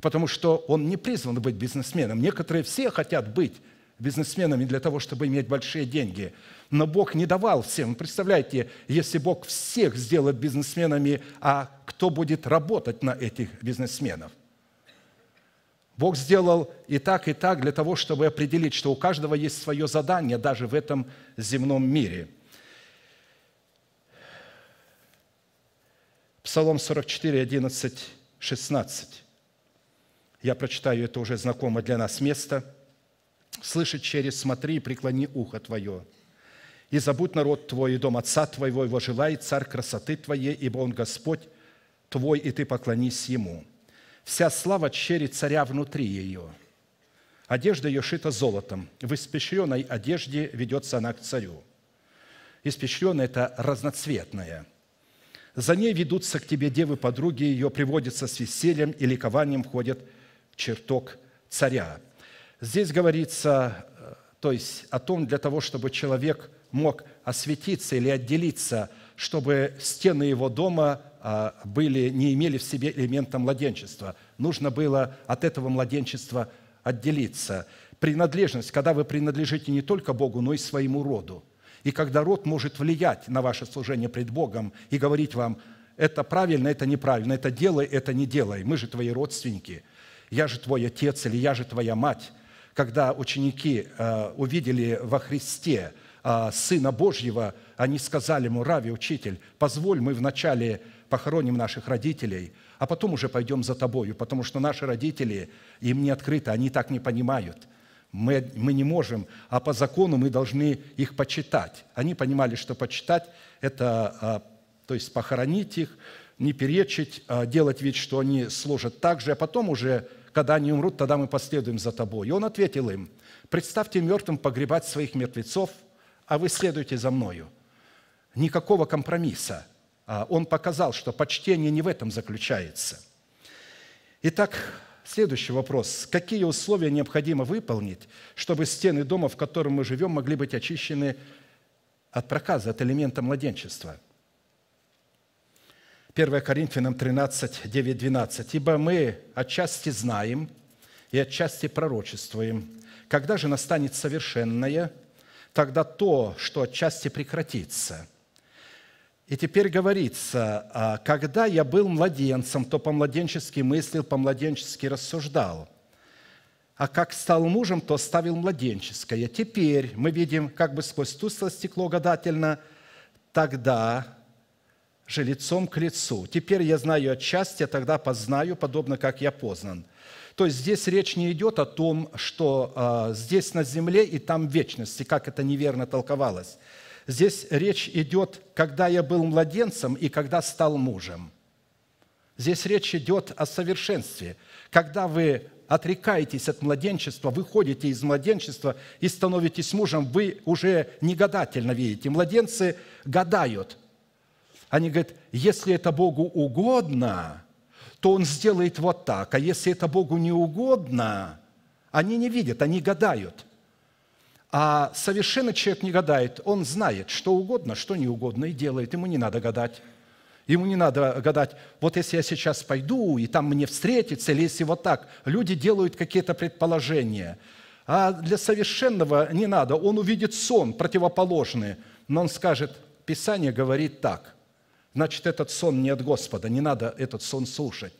Потому что он не призван быть бизнесменом. Некоторые все хотят быть бизнесменами для того, чтобы иметь большие деньги. Но Бог не давал всем. Представляете, если Бог всех сделает бизнесменами, а кто будет работать на этих бизнесменов? Бог сделал и так, и так для того, чтобы определить, что у каждого есть свое задание даже в этом земном мире – Псалом 44, 11, 16. Я прочитаю это уже знакомое для нас место. «Слышит через смотри и преклони ухо твое, и забудь народ твой, и дом отца твоего, его желает царь красоты твоей, ибо он Господь твой, и ты поклонись ему. Вся слава чере царя внутри ее. Одежда ее шита золотом. В испещренной одежде ведется она к царю. Испещренная – это разноцветная – за ней ведутся к тебе девы подруги ее, приводятся с весельем и ликованием, входят в чертог царя». Здесь говорится, э, то есть о том, для того, чтобы человек мог осветиться или отделиться, чтобы стены его дома а, были, не имели в себе элемента младенчества. Нужно было от этого младенчества отделиться. Принадлежность, когда вы принадлежите не только Богу, но и своему роду – и когда род может влиять на ваше служение пред Богом и говорить вам, это правильно, это неправильно, это делай, это не делай, мы же твои родственники, я же твой отец или я же твоя мать. Когда ученики э, увидели во Христе э, Сына Божьего, они сказали ему, Рави, учитель, позволь мы вначале похороним наших родителей, а потом уже пойдем за тобою, потому что наши родители, им не открыто, они так не понимают – мы, мы не можем, а по закону мы должны их почитать. Они понимали, что почитать – это, а, то есть похоронить их, не перечить, а, делать вид, что они служат так же, а потом уже, когда они умрут, тогда мы последуем за тобой. И он ответил им, представьте мертвым погребать своих мертвецов, а вы следуйте за мною. Никакого компромисса. А он показал, что почтение не в этом заключается. Итак, Следующий вопрос. Какие условия необходимо выполнить, чтобы стены дома, в котором мы живем, могли быть очищены от проказа, от элемента младенчества? 1 Коринфянам 13, 9, 12. «Ибо мы отчасти знаем и отчасти пророчествуем. Когда же настанет совершенное, тогда то, что отчасти прекратится – и теперь говорится, а, когда я был младенцем, то по-младенчески мыслил, по-младенчески рассуждал. А как стал мужем, то оставил младенческое. Теперь мы видим, как бы сквозь тусло стекло гадательно, тогда же лицом к лицу. Теперь я знаю отчасти, а тогда познаю, подобно как я познан. То есть здесь речь не идет о том, что э, здесь на земле и там вечности, как это неверно толковалось – Здесь речь идет, когда я был младенцем и когда стал мужем. Здесь речь идет о совершенстве. Когда вы отрекаетесь от младенчества, выходите из младенчества и становитесь мужем, вы уже негадательно видите. Младенцы гадают. Они говорят, если это Богу угодно, то Он сделает вот так, а если это Богу не угодно, они не видят, они гадают. А совершенно человек не гадает. Он знает, что угодно, что не угодно, и делает. Ему не надо гадать. Ему не надо гадать, вот если я сейчас пойду, и там мне встретится, или если вот так. Люди делают какие-то предположения. А для совершенного не надо. Он увидит сон противоположный, но он скажет, Писание говорит так. Значит, этот сон не от Господа, не надо этот сон слушать.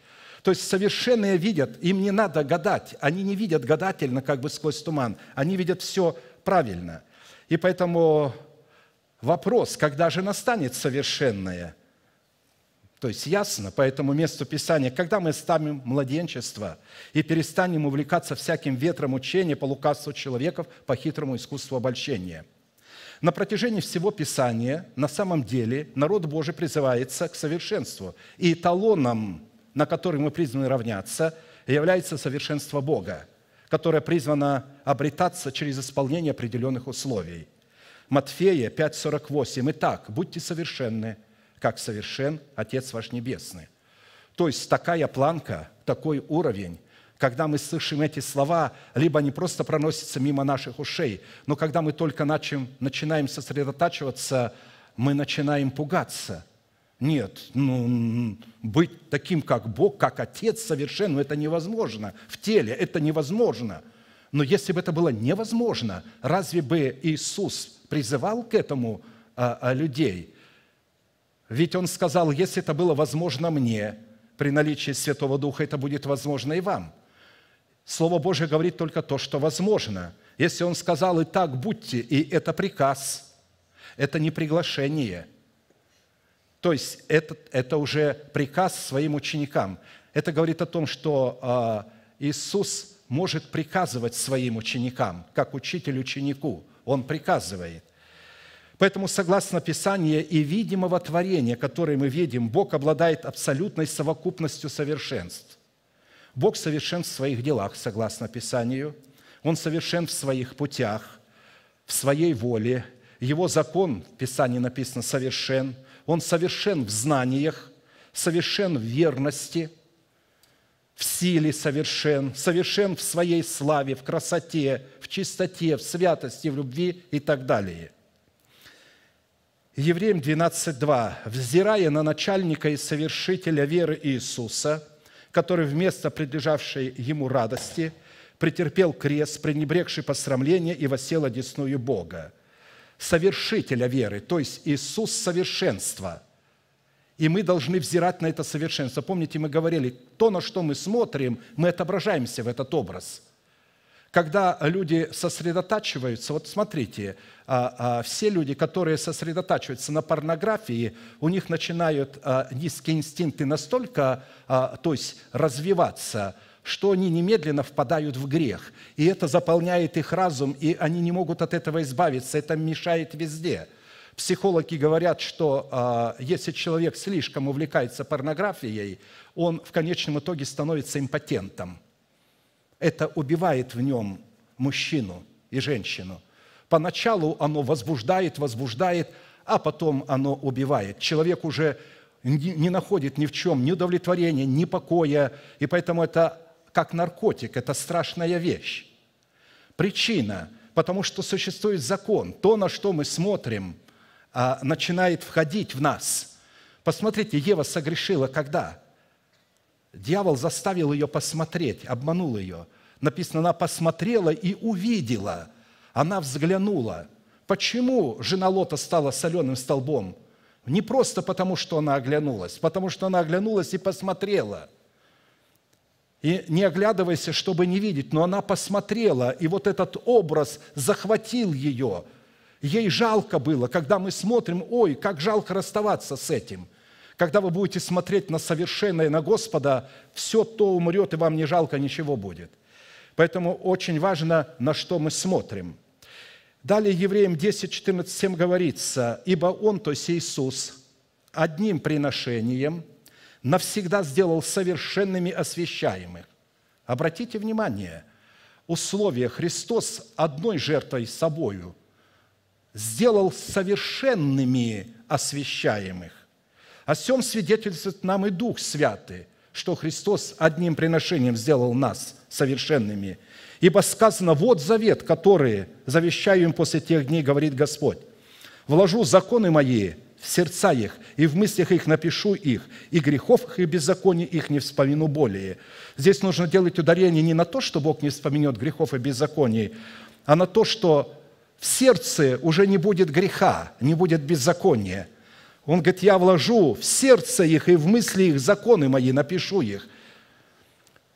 То есть совершенные видят, им не надо гадать. Они не видят гадательно, как бы сквозь туман. Они видят все правильно. И поэтому вопрос, когда же настанет совершенное, то есть ясно, поэтому месту Писания, когда мы ставим младенчество и перестанем увлекаться всяким ветром учения по лукавству человеков, по хитрому искусству обольщения – на протяжении всего Писания на самом деле народ Божий призывается к совершенству. И эталоном, на который мы призваны равняться, является совершенство Бога которая призвана обретаться через исполнение определенных условий. Матфея 5,48. «Итак, будьте совершенны, как совершен Отец ваш Небесный». То есть такая планка, такой уровень, когда мы слышим эти слова, либо они просто проносятся мимо наших ушей, но когда мы только начнем, начинаем сосредотачиваться, мы начинаем пугаться – нет, ну, быть таким, как Бог, как Отец совершенно, это невозможно. В теле это невозможно. Но если бы это было невозможно, разве бы Иисус призывал к этому а, а, людей? Ведь Он сказал, если это было возможно мне, при наличии Святого Духа это будет возможно и вам. Слово Божье говорит только то, что возможно. Если Он сказал, и так будьте, и это приказ, это не приглашение – то есть это, это уже приказ своим ученикам. Это говорит о том, что а, Иисус может приказывать своим ученикам, как учитель ученику. Он приказывает. Поэтому, согласно Писанию и видимого творения, которое мы видим, Бог обладает абсолютной совокупностью совершенств. Бог совершен в своих делах, согласно Писанию. Он совершен в своих путях, в своей воле. Его закон, в Писании написано, совершен – он совершен в знаниях, совершен в верности, в силе совершен, совершен в своей славе, в красоте, в чистоте, в святости, в любви и так далее. Евреям 12.2. «Взирая на начальника и совершителя веры Иисуса, который вместо предлежавшей ему радости претерпел крест, пренебрегший посрамление и восел одесную Бога – совершителя веры, то есть Иисус совершенства. И мы должны взирать на это совершенство. Помните, мы говорили, то, на что мы смотрим, мы отображаемся в этот образ. Когда люди сосредотачиваются, вот смотрите, а, а, все люди, которые сосредотачиваются на порнографии, у них начинают а, низкие инстинкты настолько, то есть развиваться – что они немедленно впадают в грех, и это заполняет их разум, и они не могут от этого избавиться, это мешает везде. Психологи говорят, что э, если человек слишком увлекается порнографией, он в конечном итоге становится импотентом. Это убивает в нем мужчину и женщину. Поначалу оно возбуждает, возбуждает, а потом оно убивает. Человек уже не находит ни в чем ни удовлетворения, ни покоя, и поэтому это как наркотик. Это страшная вещь. Причина, потому что существует закон. То, на что мы смотрим, а, начинает входить в нас. Посмотрите, Ева согрешила когда? Дьявол заставил ее посмотреть, обманул ее. Написано, она посмотрела и увидела. Она взглянула. Почему жена Лота стала соленым столбом? Не просто потому, что она оглянулась, потому что она оглянулась и посмотрела – и не оглядывайся, чтобы не видеть. Но она посмотрела, и вот этот образ захватил ее. Ей жалко было, когда мы смотрим, ой, как жалко расставаться с этим. Когда вы будете смотреть на совершенное, на Господа, все то умрет, и вам не жалко, ничего будет. Поэтому очень важно, на что мы смотрим. Далее Евреям 10, 14, 7 говорится, «Ибо Он, то есть Иисус, одним приношением – навсегда сделал совершенными освящаемых. Обратите внимание, условия Христос одной жертвой собою сделал совершенными освящаемых. О всем свидетельствует нам и Дух Святый, что Христос одним приношением сделал нас совершенными. Ибо сказано, вот завет, который завещаю им после тех дней, говорит Господь. Вложу законы мои в сердца их, и в мыслях их напишу их, и грехов их, и беззаконий их не вспомину более». Здесь нужно делать ударение не на то, что Бог не вспоминет грехов и беззаконий, а на то, что в сердце уже не будет греха, не будет беззакония. Он говорит, я вложу в сердце их и в мысли их законы мои, напишу их.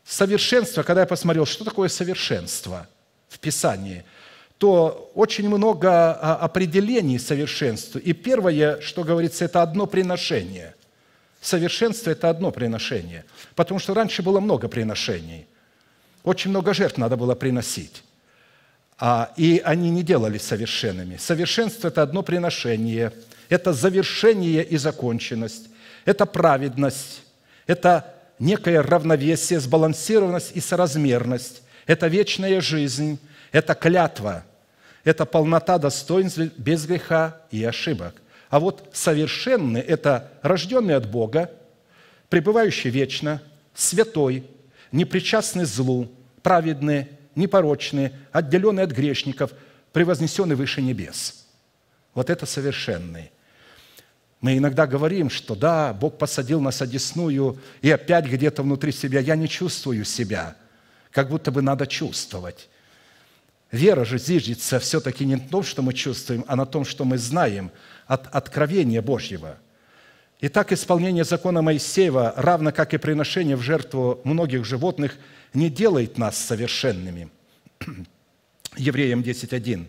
Совершенство, когда я посмотрел, что такое совершенство в Писании – то очень много а, определений совершенству. И первое, что говорится, это одно приношение. Совершенство – это одно приношение. Потому что раньше было много приношений. Очень много жертв надо было приносить. а И они не делали совершенными. Совершенство – это одно приношение. Это завершение и законченность. Это праведность. Это некое равновесие, сбалансированность и соразмерность. Это вечная жизнь. Это клятва –– это полнота достоинств без греха и ошибок. А вот совершенный – это рожденный от Бога, пребывающий вечно, святой, непричастный злу, праведный, непорочный, отделенный от грешников, превознесенный выше небес. Вот это совершенный. Мы иногда говорим, что да, Бог посадил нас одесную, и опять где-то внутри себя я не чувствую себя, как будто бы надо чувствовать. Вера же зиждется все-таки не на том, что мы чувствуем, а на том, что мы знаем от откровения Божьего. Итак, исполнение закона Моисеева, равно как и приношение в жертву многих животных, не делает нас совершенными. [clears throat] Евреям 10.1.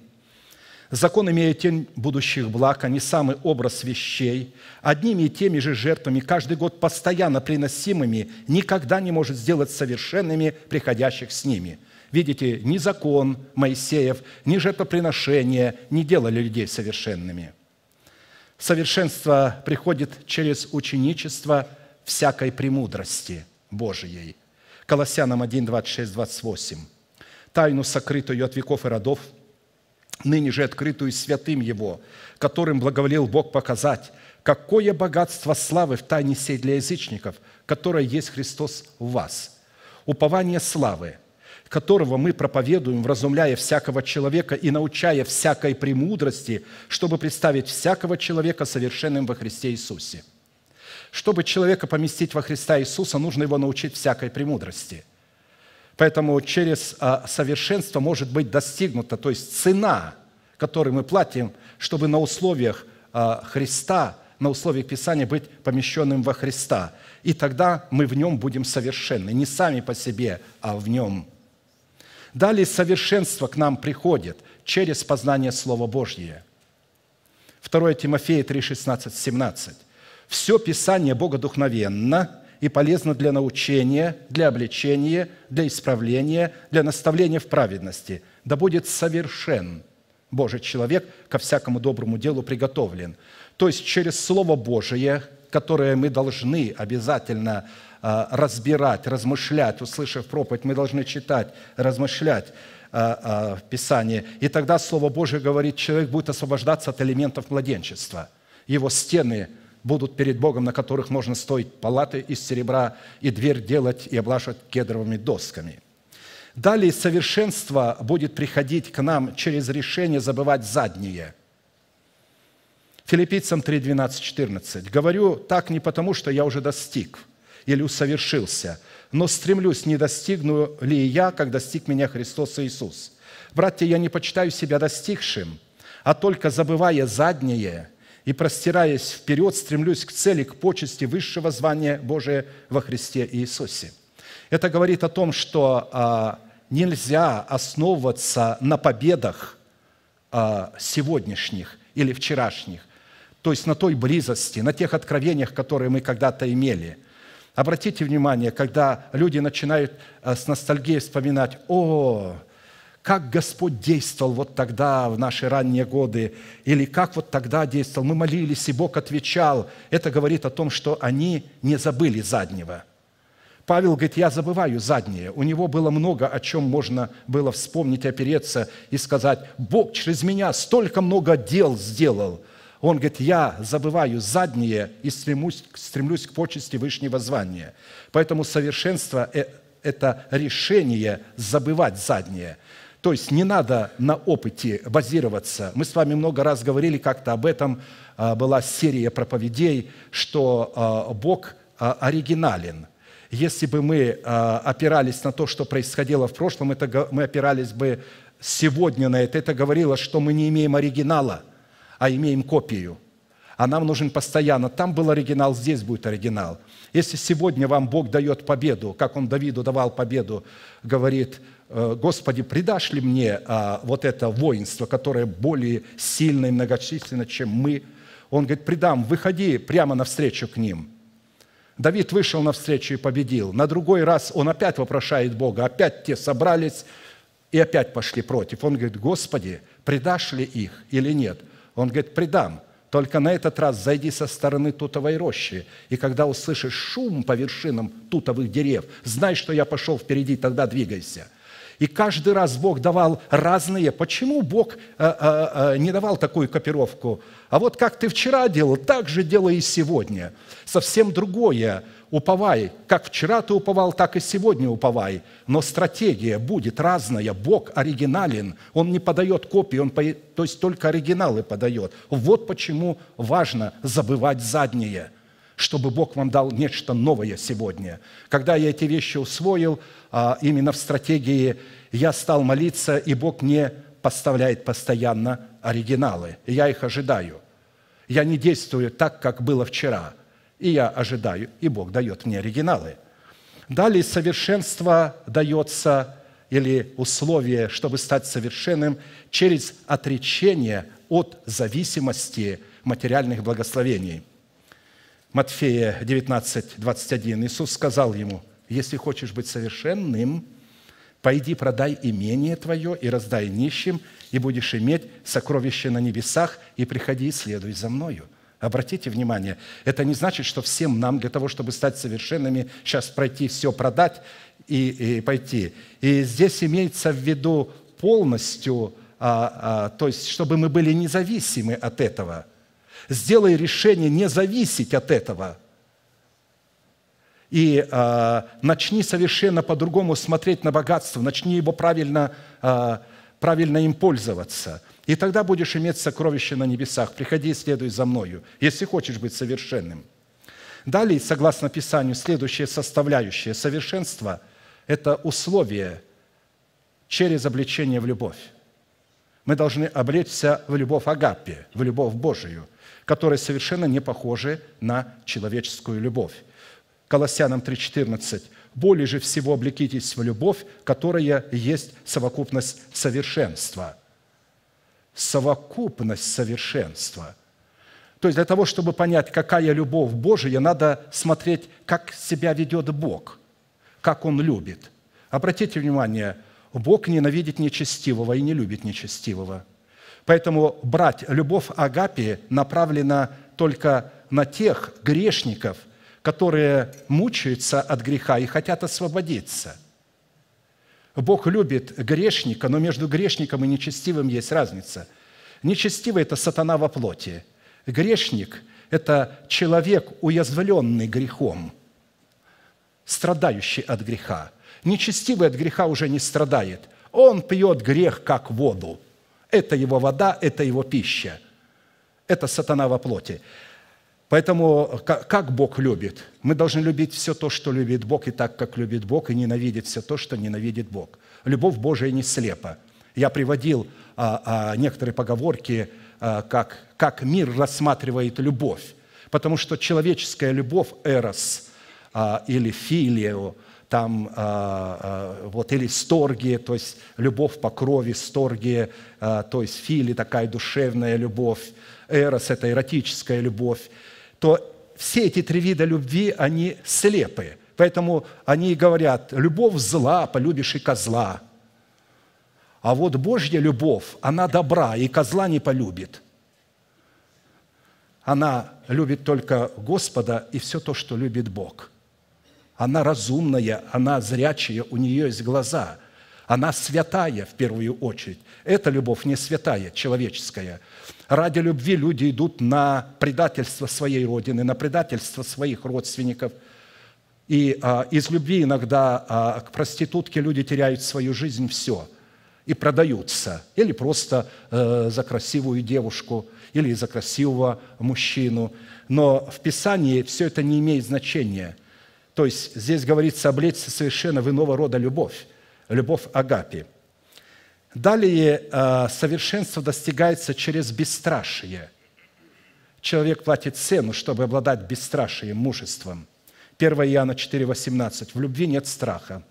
Закон имеет тень будущих благ, а не самый образ вещей. Одними и теми же жертвами, каждый год постоянно приносимыми, никогда не может сделать совершенными приходящих с ними – Видите, ни закон Моисеев, ни жертвоприношения не делали людей совершенными. Совершенство приходит через ученичество всякой премудрости Божией. Колоссянам 1, 26, 28. «Тайну, сокрытую от веков и родов, ныне же открытую святым Его, которым благоволил Бог показать, какое богатство славы в тайне сей для язычников, которое есть Христос в вас. Упование славы – которого мы проповедуем, вразумляя всякого человека и научая всякой премудрости, чтобы представить всякого человека совершенным во Христе Иисусе. Чтобы человека поместить во Христа Иисуса, нужно его научить всякой премудрости. Поэтому через а, совершенство может быть достигнуто, то есть цена, которую мы платим, чтобы на условиях а, Христа, на условиях Писания быть помещенным во Христа. И тогда мы в нем будем совершенны, не сами по себе, а в нем – Далее совершенство к нам приходит через познание Слова Божьего. 2 Тимофея 3, 16, 17. «Все Писание богодухновенно и полезно для научения, для обличения, для исправления, для наставления в праведности, да будет совершен Божий человек, ко всякому доброму делу приготовлен». То есть через Слово Божие, которое мы должны обязательно а, разбирать, размышлять. Услышав проповедь, мы должны читать, размышлять а, а, в Писании. И тогда Слово Божие говорит, человек будет освобождаться от элементов младенчества. Его стены будут перед Богом, на которых можно стоить палаты из серебра и дверь делать и облажать кедровыми досками. Далее совершенство будет приходить к нам через решение забывать задние. Филиппийцам 3, 12, 14. «Говорю так не потому, что я уже достиг – или усовершился, но стремлюсь, не достигну ли я, как достиг меня Христос Иисус. Братья, я не почитаю себя достигшим, а только забывая заднее и простираясь вперед, стремлюсь к цели, к почести высшего звания Божия во Христе Иисусе». Это говорит о том, что а, нельзя основываться на победах а, сегодняшних или вчерашних, то есть на той близости, на тех откровениях, которые мы когда-то имели – Обратите внимание, когда люди начинают э, с ностальгией вспоминать, о, как Господь действовал вот тогда, в наши ранние годы, или как вот тогда действовал, мы молились, и Бог отвечал. Это говорит о том, что они не забыли заднего. Павел говорит, я забываю заднее. У него было много, о чем можно было вспомнить, опереться и сказать, Бог через меня столько много дел сделал – он говорит, я забываю заднее и стремлюсь, стремлюсь к почести Вышнего звания. Поэтому совершенство – э, это решение забывать заднее. То есть не надо на опыте базироваться. Мы с вами много раз говорили как-то об этом, а, была серия проповедей, что а, Бог а, оригинален. Если бы мы опирались на то, что происходило в прошлом, это мы опирались бы сегодня на это. Это говорило, что мы не имеем оригинала – а имеем копию. А нам нужен постоянно. Там был оригинал, здесь будет оригинал. Если сегодня вам Бог дает победу, как Он Давиду давал победу, говорит, «Э, «Господи, придашь ли мне а, вот это воинство, которое более сильное и многочисленно, чем мы?» Он говорит, «Придам, выходи прямо навстречу к ним». Давид вышел навстречу и победил. На другой раз он опять вопрошает Бога, опять те собрались и опять пошли против. Он говорит, «Господи, предашь ли их или нет?» Он говорит, «Предам, только на этот раз зайди со стороны тутовой рощи, и когда услышишь шум по вершинам тутовых дерев, знай, что я пошел впереди, тогда двигайся». И каждый раз Бог давал разные. Почему Бог э, э, э не давал такую копировку? А вот как ты вчера делал, так же делай и сегодня. Совсем другое уповай, как вчера ты уповал, так и сегодня уповай, но стратегия будет разная, Бог оригинален, Он не подает копии, Он, по... то есть только оригиналы подает. Вот почему важно забывать заднее, чтобы Бог вам дал нечто новое сегодня. Когда я эти вещи усвоил, а, именно в стратегии я стал молиться, и Бог мне поставляет постоянно оригиналы. Я их ожидаю. Я не действую так, как было вчера – и я ожидаю, и Бог дает мне оригиналы. Далее совершенство дается или условие, чтобы стать совершенным, через отречение от зависимости материальных благословений. Матфея 19, 21. Иисус сказал ему, «Если хочешь быть совершенным, пойди продай имение твое и раздай нищим, и будешь иметь сокровище на небесах, и приходи и следуй за мною». Обратите внимание, это не значит, что всем нам для того, чтобы стать совершенными, сейчас пройти все, продать и, и пойти. И здесь имеется в виду полностью, а, а, то есть, чтобы мы были независимы от этого. Сделай решение не зависеть от этого – и э, начни совершенно по-другому смотреть на богатство, начни его правильно, э, правильно им пользоваться и тогда будешь иметь сокровища на небесах. Приходи и следуй за мною, если хочешь быть совершенным». Далее, согласно Писанию, следующая составляющая совершенства – это условие через обличение в любовь. Мы должны облечься в любовь Агапе, в любовь Божию, которая совершенно не похожа на человеческую любовь. Колоссянам 3,14 «Более же всего облекитесь в любовь, которая есть совокупность совершенства» совокупность совершенства. То есть для того, чтобы понять, какая любовь Божия, надо смотреть, как себя ведет Бог, как Он любит. Обратите внимание, Бог ненавидит нечестивого и не любит нечестивого. Поэтому брать любовь Агапии направлена только на тех грешников, которые мучаются от греха и хотят освободиться. Бог любит грешника, но между грешником и нечестивым есть разница. Нечестивый – это сатана во плоти. Грешник – это человек, уязвленный грехом, страдающий от греха. Нечестивый от греха уже не страдает. Он пьет грех как воду. Это его вода, это его пища. Это сатана во плоти. Поэтому как Бог любит? Мы должны любить все то, что любит Бог, и так, как любит Бог, и ненавидеть все то, что ненавидит Бог. Любовь Божия не слепа. Я приводил а, а, некоторые поговорки, а, как, как мир рассматривает любовь. Потому что человеческая любовь, эрос а, или филио, там, а, а, вот, или сторгия, то есть любовь по крови, сторгия, а, то есть фили, такая душевная любовь, эрос – это эротическая любовь, то все эти три вида любви, они слепы. Поэтому они и говорят, любовь зла, полюбишь и козла. А вот Божья любовь, она добра, и козла не полюбит. Она любит только Господа и все то, что любит Бог. Она разумная, она зрячая, у нее есть глаза. Она святая в первую очередь. Эта любовь не святая, человеческая – Ради любви люди идут на предательство своей родины, на предательство своих родственников. И а, из любви иногда а, к проститутке люди теряют свою жизнь, все, и продаются. Или просто э, за красивую девушку, или за красивого мужчину. Но в Писании все это не имеет значения. То есть здесь говорится, облечься совершенно в иного рода любовь, любовь Агапи – Далее э, совершенство достигается через бесстрашие. Человек платит цену, чтобы обладать бесстрашием, мужеством. 1 Иоанна 4,18. В любви нет страха.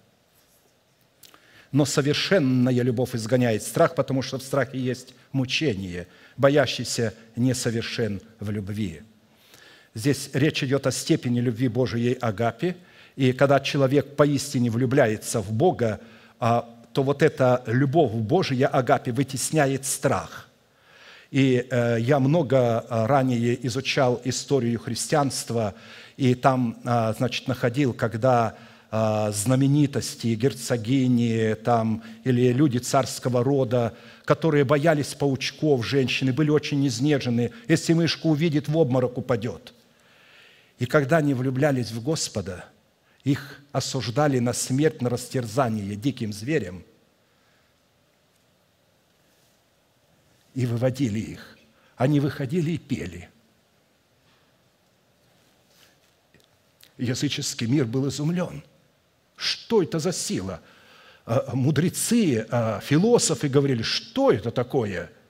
Но совершенная любовь изгоняет страх, потому что в страхе есть мучение. Боящийся несовершен в любви. Здесь речь идет о степени любви Божией Агапи. И когда человек поистине влюбляется в Бога, а то вот эта любовь Божия, агапи, вытесняет страх. И э, я много э, ранее изучал историю христианства, и там, э, значит, находил, когда э, знаменитости, герцогини там, или люди царского рода, которые боялись паучков, женщины, были очень изнежены. Если мышку увидит, в обморок упадет. И когда они влюблялись в Господа – их осуждали на смерть, на растерзание диким зверем и выводили их. Они выходили и пели. Языческий мир был изумлен. Что это за сила? А, а, мудрецы, а, философы говорили, что это такое –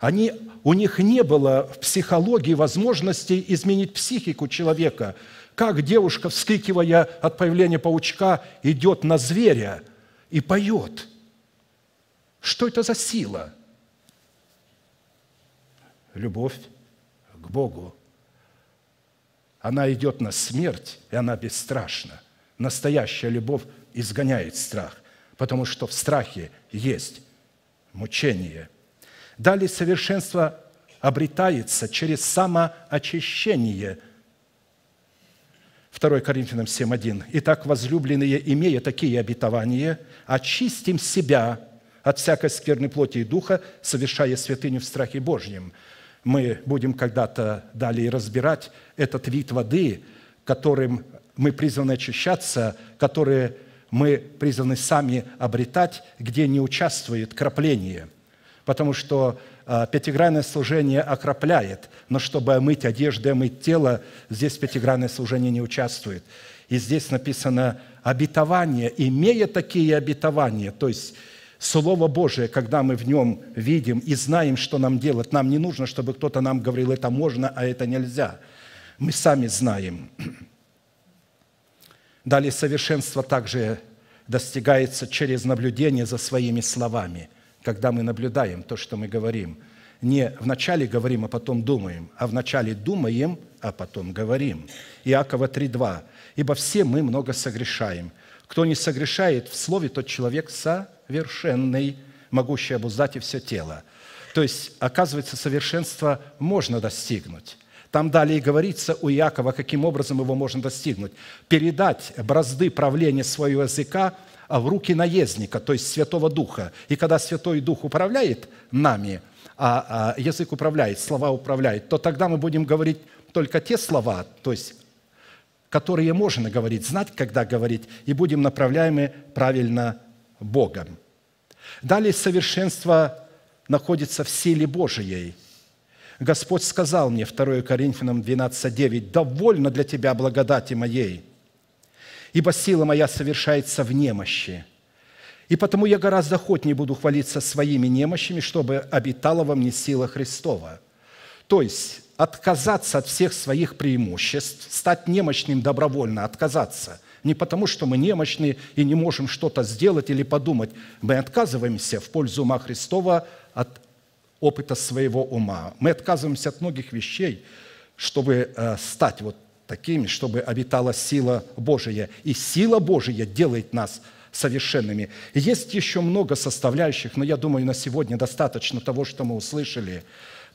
они, у них не было в психологии возможности изменить психику человека, как девушка, вскрикивая от появления паучка, идет на зверя и поет? Что это за сила? Любовь к Богу. Она идет на смерть, и она бесстрашна. Настоящая любовь изгоняет страх, потому что в страхе есть мучение. Далее совершенство обретается через самоочищение – 2 Коринфянам 7.1. «Итак, возлюбленные, имея такие обетования, очистим себя от всякой скверной плоти и духа, совершая святыню в страхе Божьем». Мы будем когда-то далее разбирать этот вид воды, которым мы призваны очищаться, которые мы призваны сами обретать, где не участвует крапление. Потому что Э, пятигранное служение окропляет, но чтобы омыть одежды, омыть тело, здесь пятигранное служение не участвует. И здесь написано обетование, имея такие обетования, то есть Слово Божие, когда мы в нем видим и знаем, что нам делать, нам не нужно, чтобы кто-то нам говорил, это можно, а это нельзя. Мы сами знаем. Далее совершенство также достигается через наблюдение за своими словами когда мы наблюдаем то, что мы говорим. Не вначале говорим, а потом думаем, а вначале думаем, а потом говорим. Иакова 3.2. «Ибо все мы много согрешаем. Кто не согрешает в слове, тот человек совершенный, могущий обуздать и все тело». То есть, оказывается, совершенство можно достигнуть. Там далее говорится у Иакова, каким образом его можно достигнуть. Передать бразды правления своего языка – а, в руки наездника, то есть Святого Духа. И когда Святой Дух управляет нами, а, а язык управляет, слова управляет, то тогда мы будем говорить только те слова, то есть которые можно говорить, знать, когда говорить, и будем направляемы правильно Богом. Далее совершенство находится в силе Божией. Господь сказал мне, 2 Коринфянам 12, 9, «Довольно для тебя благодати моей, ибо сила моя совершается в немощи. И потому я гораздо охотнее буду хвалиться своими немощами, чтобы обитала во мне сила Христова». То есть отказаться от всех своих преимуществ, стать немощным добровольно, отказаться. Не потому, что мы немощны и не можем что-то сделать или подумать. Мы отказываемся в пользу ума Христова от опыта своего ума. Мы отказываемся от многих вещей, чтобы э, стать вот такими, чтобы обитала сила Божия. И сила Божия делает нас совершенными. есть еще много составляющих, но я думаю, на сегодня достаточно того, что мы услышали,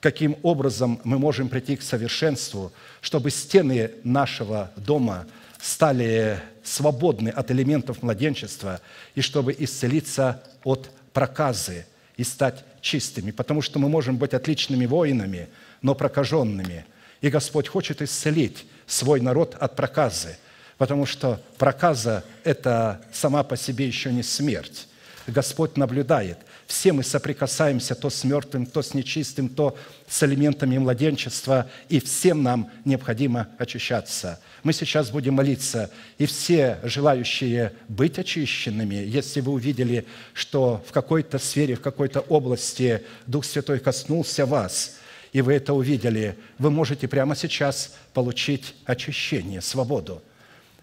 каким образом мы можем прийти к совершенству, чтобы стены нашего дома стали свободны от элементов младенчества и чтобы исцелиться от проказы и стать чистыми, потому что мы можем быть отличными воинами, но прокаженными. И Господь хочет исцелить свой народ от проказы, потому что проказа – это сама по себе еще не смерть. Господь наблюдает. Все мы соприкасаемся то с мертвым, то с нечистым, то с элементами младенчества, и всем нам необходимо очищаться. Мы сейчас будем молиться, и все желающие быть очищенными, если вы увидели, что в какой-то сфере, в какой-то области Дух Святой коснулся вас – и вы это увидели, вы можете прямо сейчас получить очищение, свободу.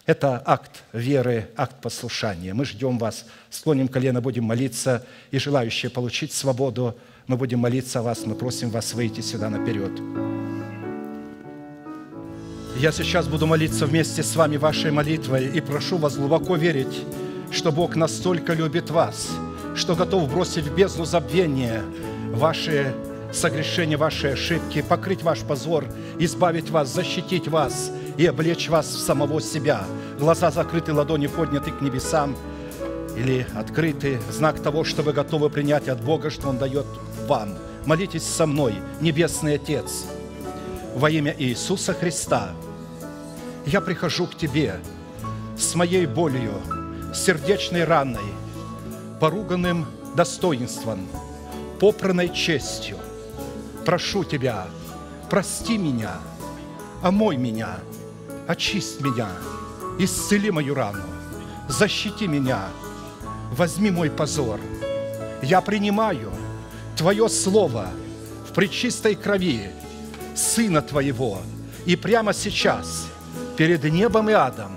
Это акт веры, акт послушания. Мы ждем вас, склоним колено, будем молиться, и желающие получить свободу, мы будем молиться о вас, мы просим вас выйти сюда наперед. Я сейчас буду молиться вместе с вами вашей молитвой и прошу вас глубоко верить, что Бог настолько любит вас, что готов бросить в бездну забвения ваши согрешения, ваши ошибки, покрыть ваш позор, избавить вас, защитить вас и облечь вас в самого себя. Глаза закрыты, ладони подняты к небесам или открыты, знак того, что вы готовы принять от Бога, что Он дает вам. Молитесь со мной, Небесный Отец, во имя Иисуса Христа. Я прихожу к Тебе с моей болью, сердечной раной, поруганным достоинством, попранной честью, прошу Тебя, прости меня, омой меня, очисть меня, исцели мою рану, защити меня, возьми мой позор. Я принимаю Твое Слово в пречистой крови Сына Твоего, и прямо сейчас перед небом и адом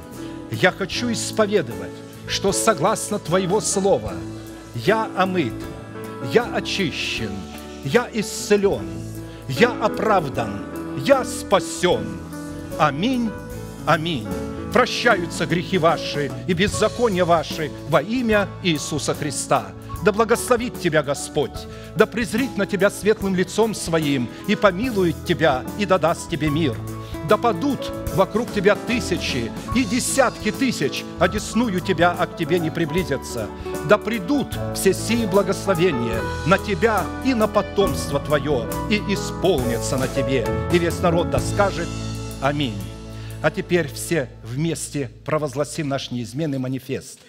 я хочу исповедовать, что согласно Твоего Слова я омыт, я очищен, я исцелен – я оправдан, я спасен. Аминь, аминь. Прощаются грехи ваши и беззакония ваши во имя Иисуса Христа. Да благословит тебя Господь, да презрит на тебя светлым лицом своим и помилует тебя и даст тебе мир да падут вокруг тебя тысячи и десятки тысяч, одесную а тебя, а к тебе не приблизятся. Да придут все сии благословения на тебя и на потомство твое, и исполнится на тебе. И весь народ да скажет Аминь. А теперь все вместе провозгласим наш неизменный манифест –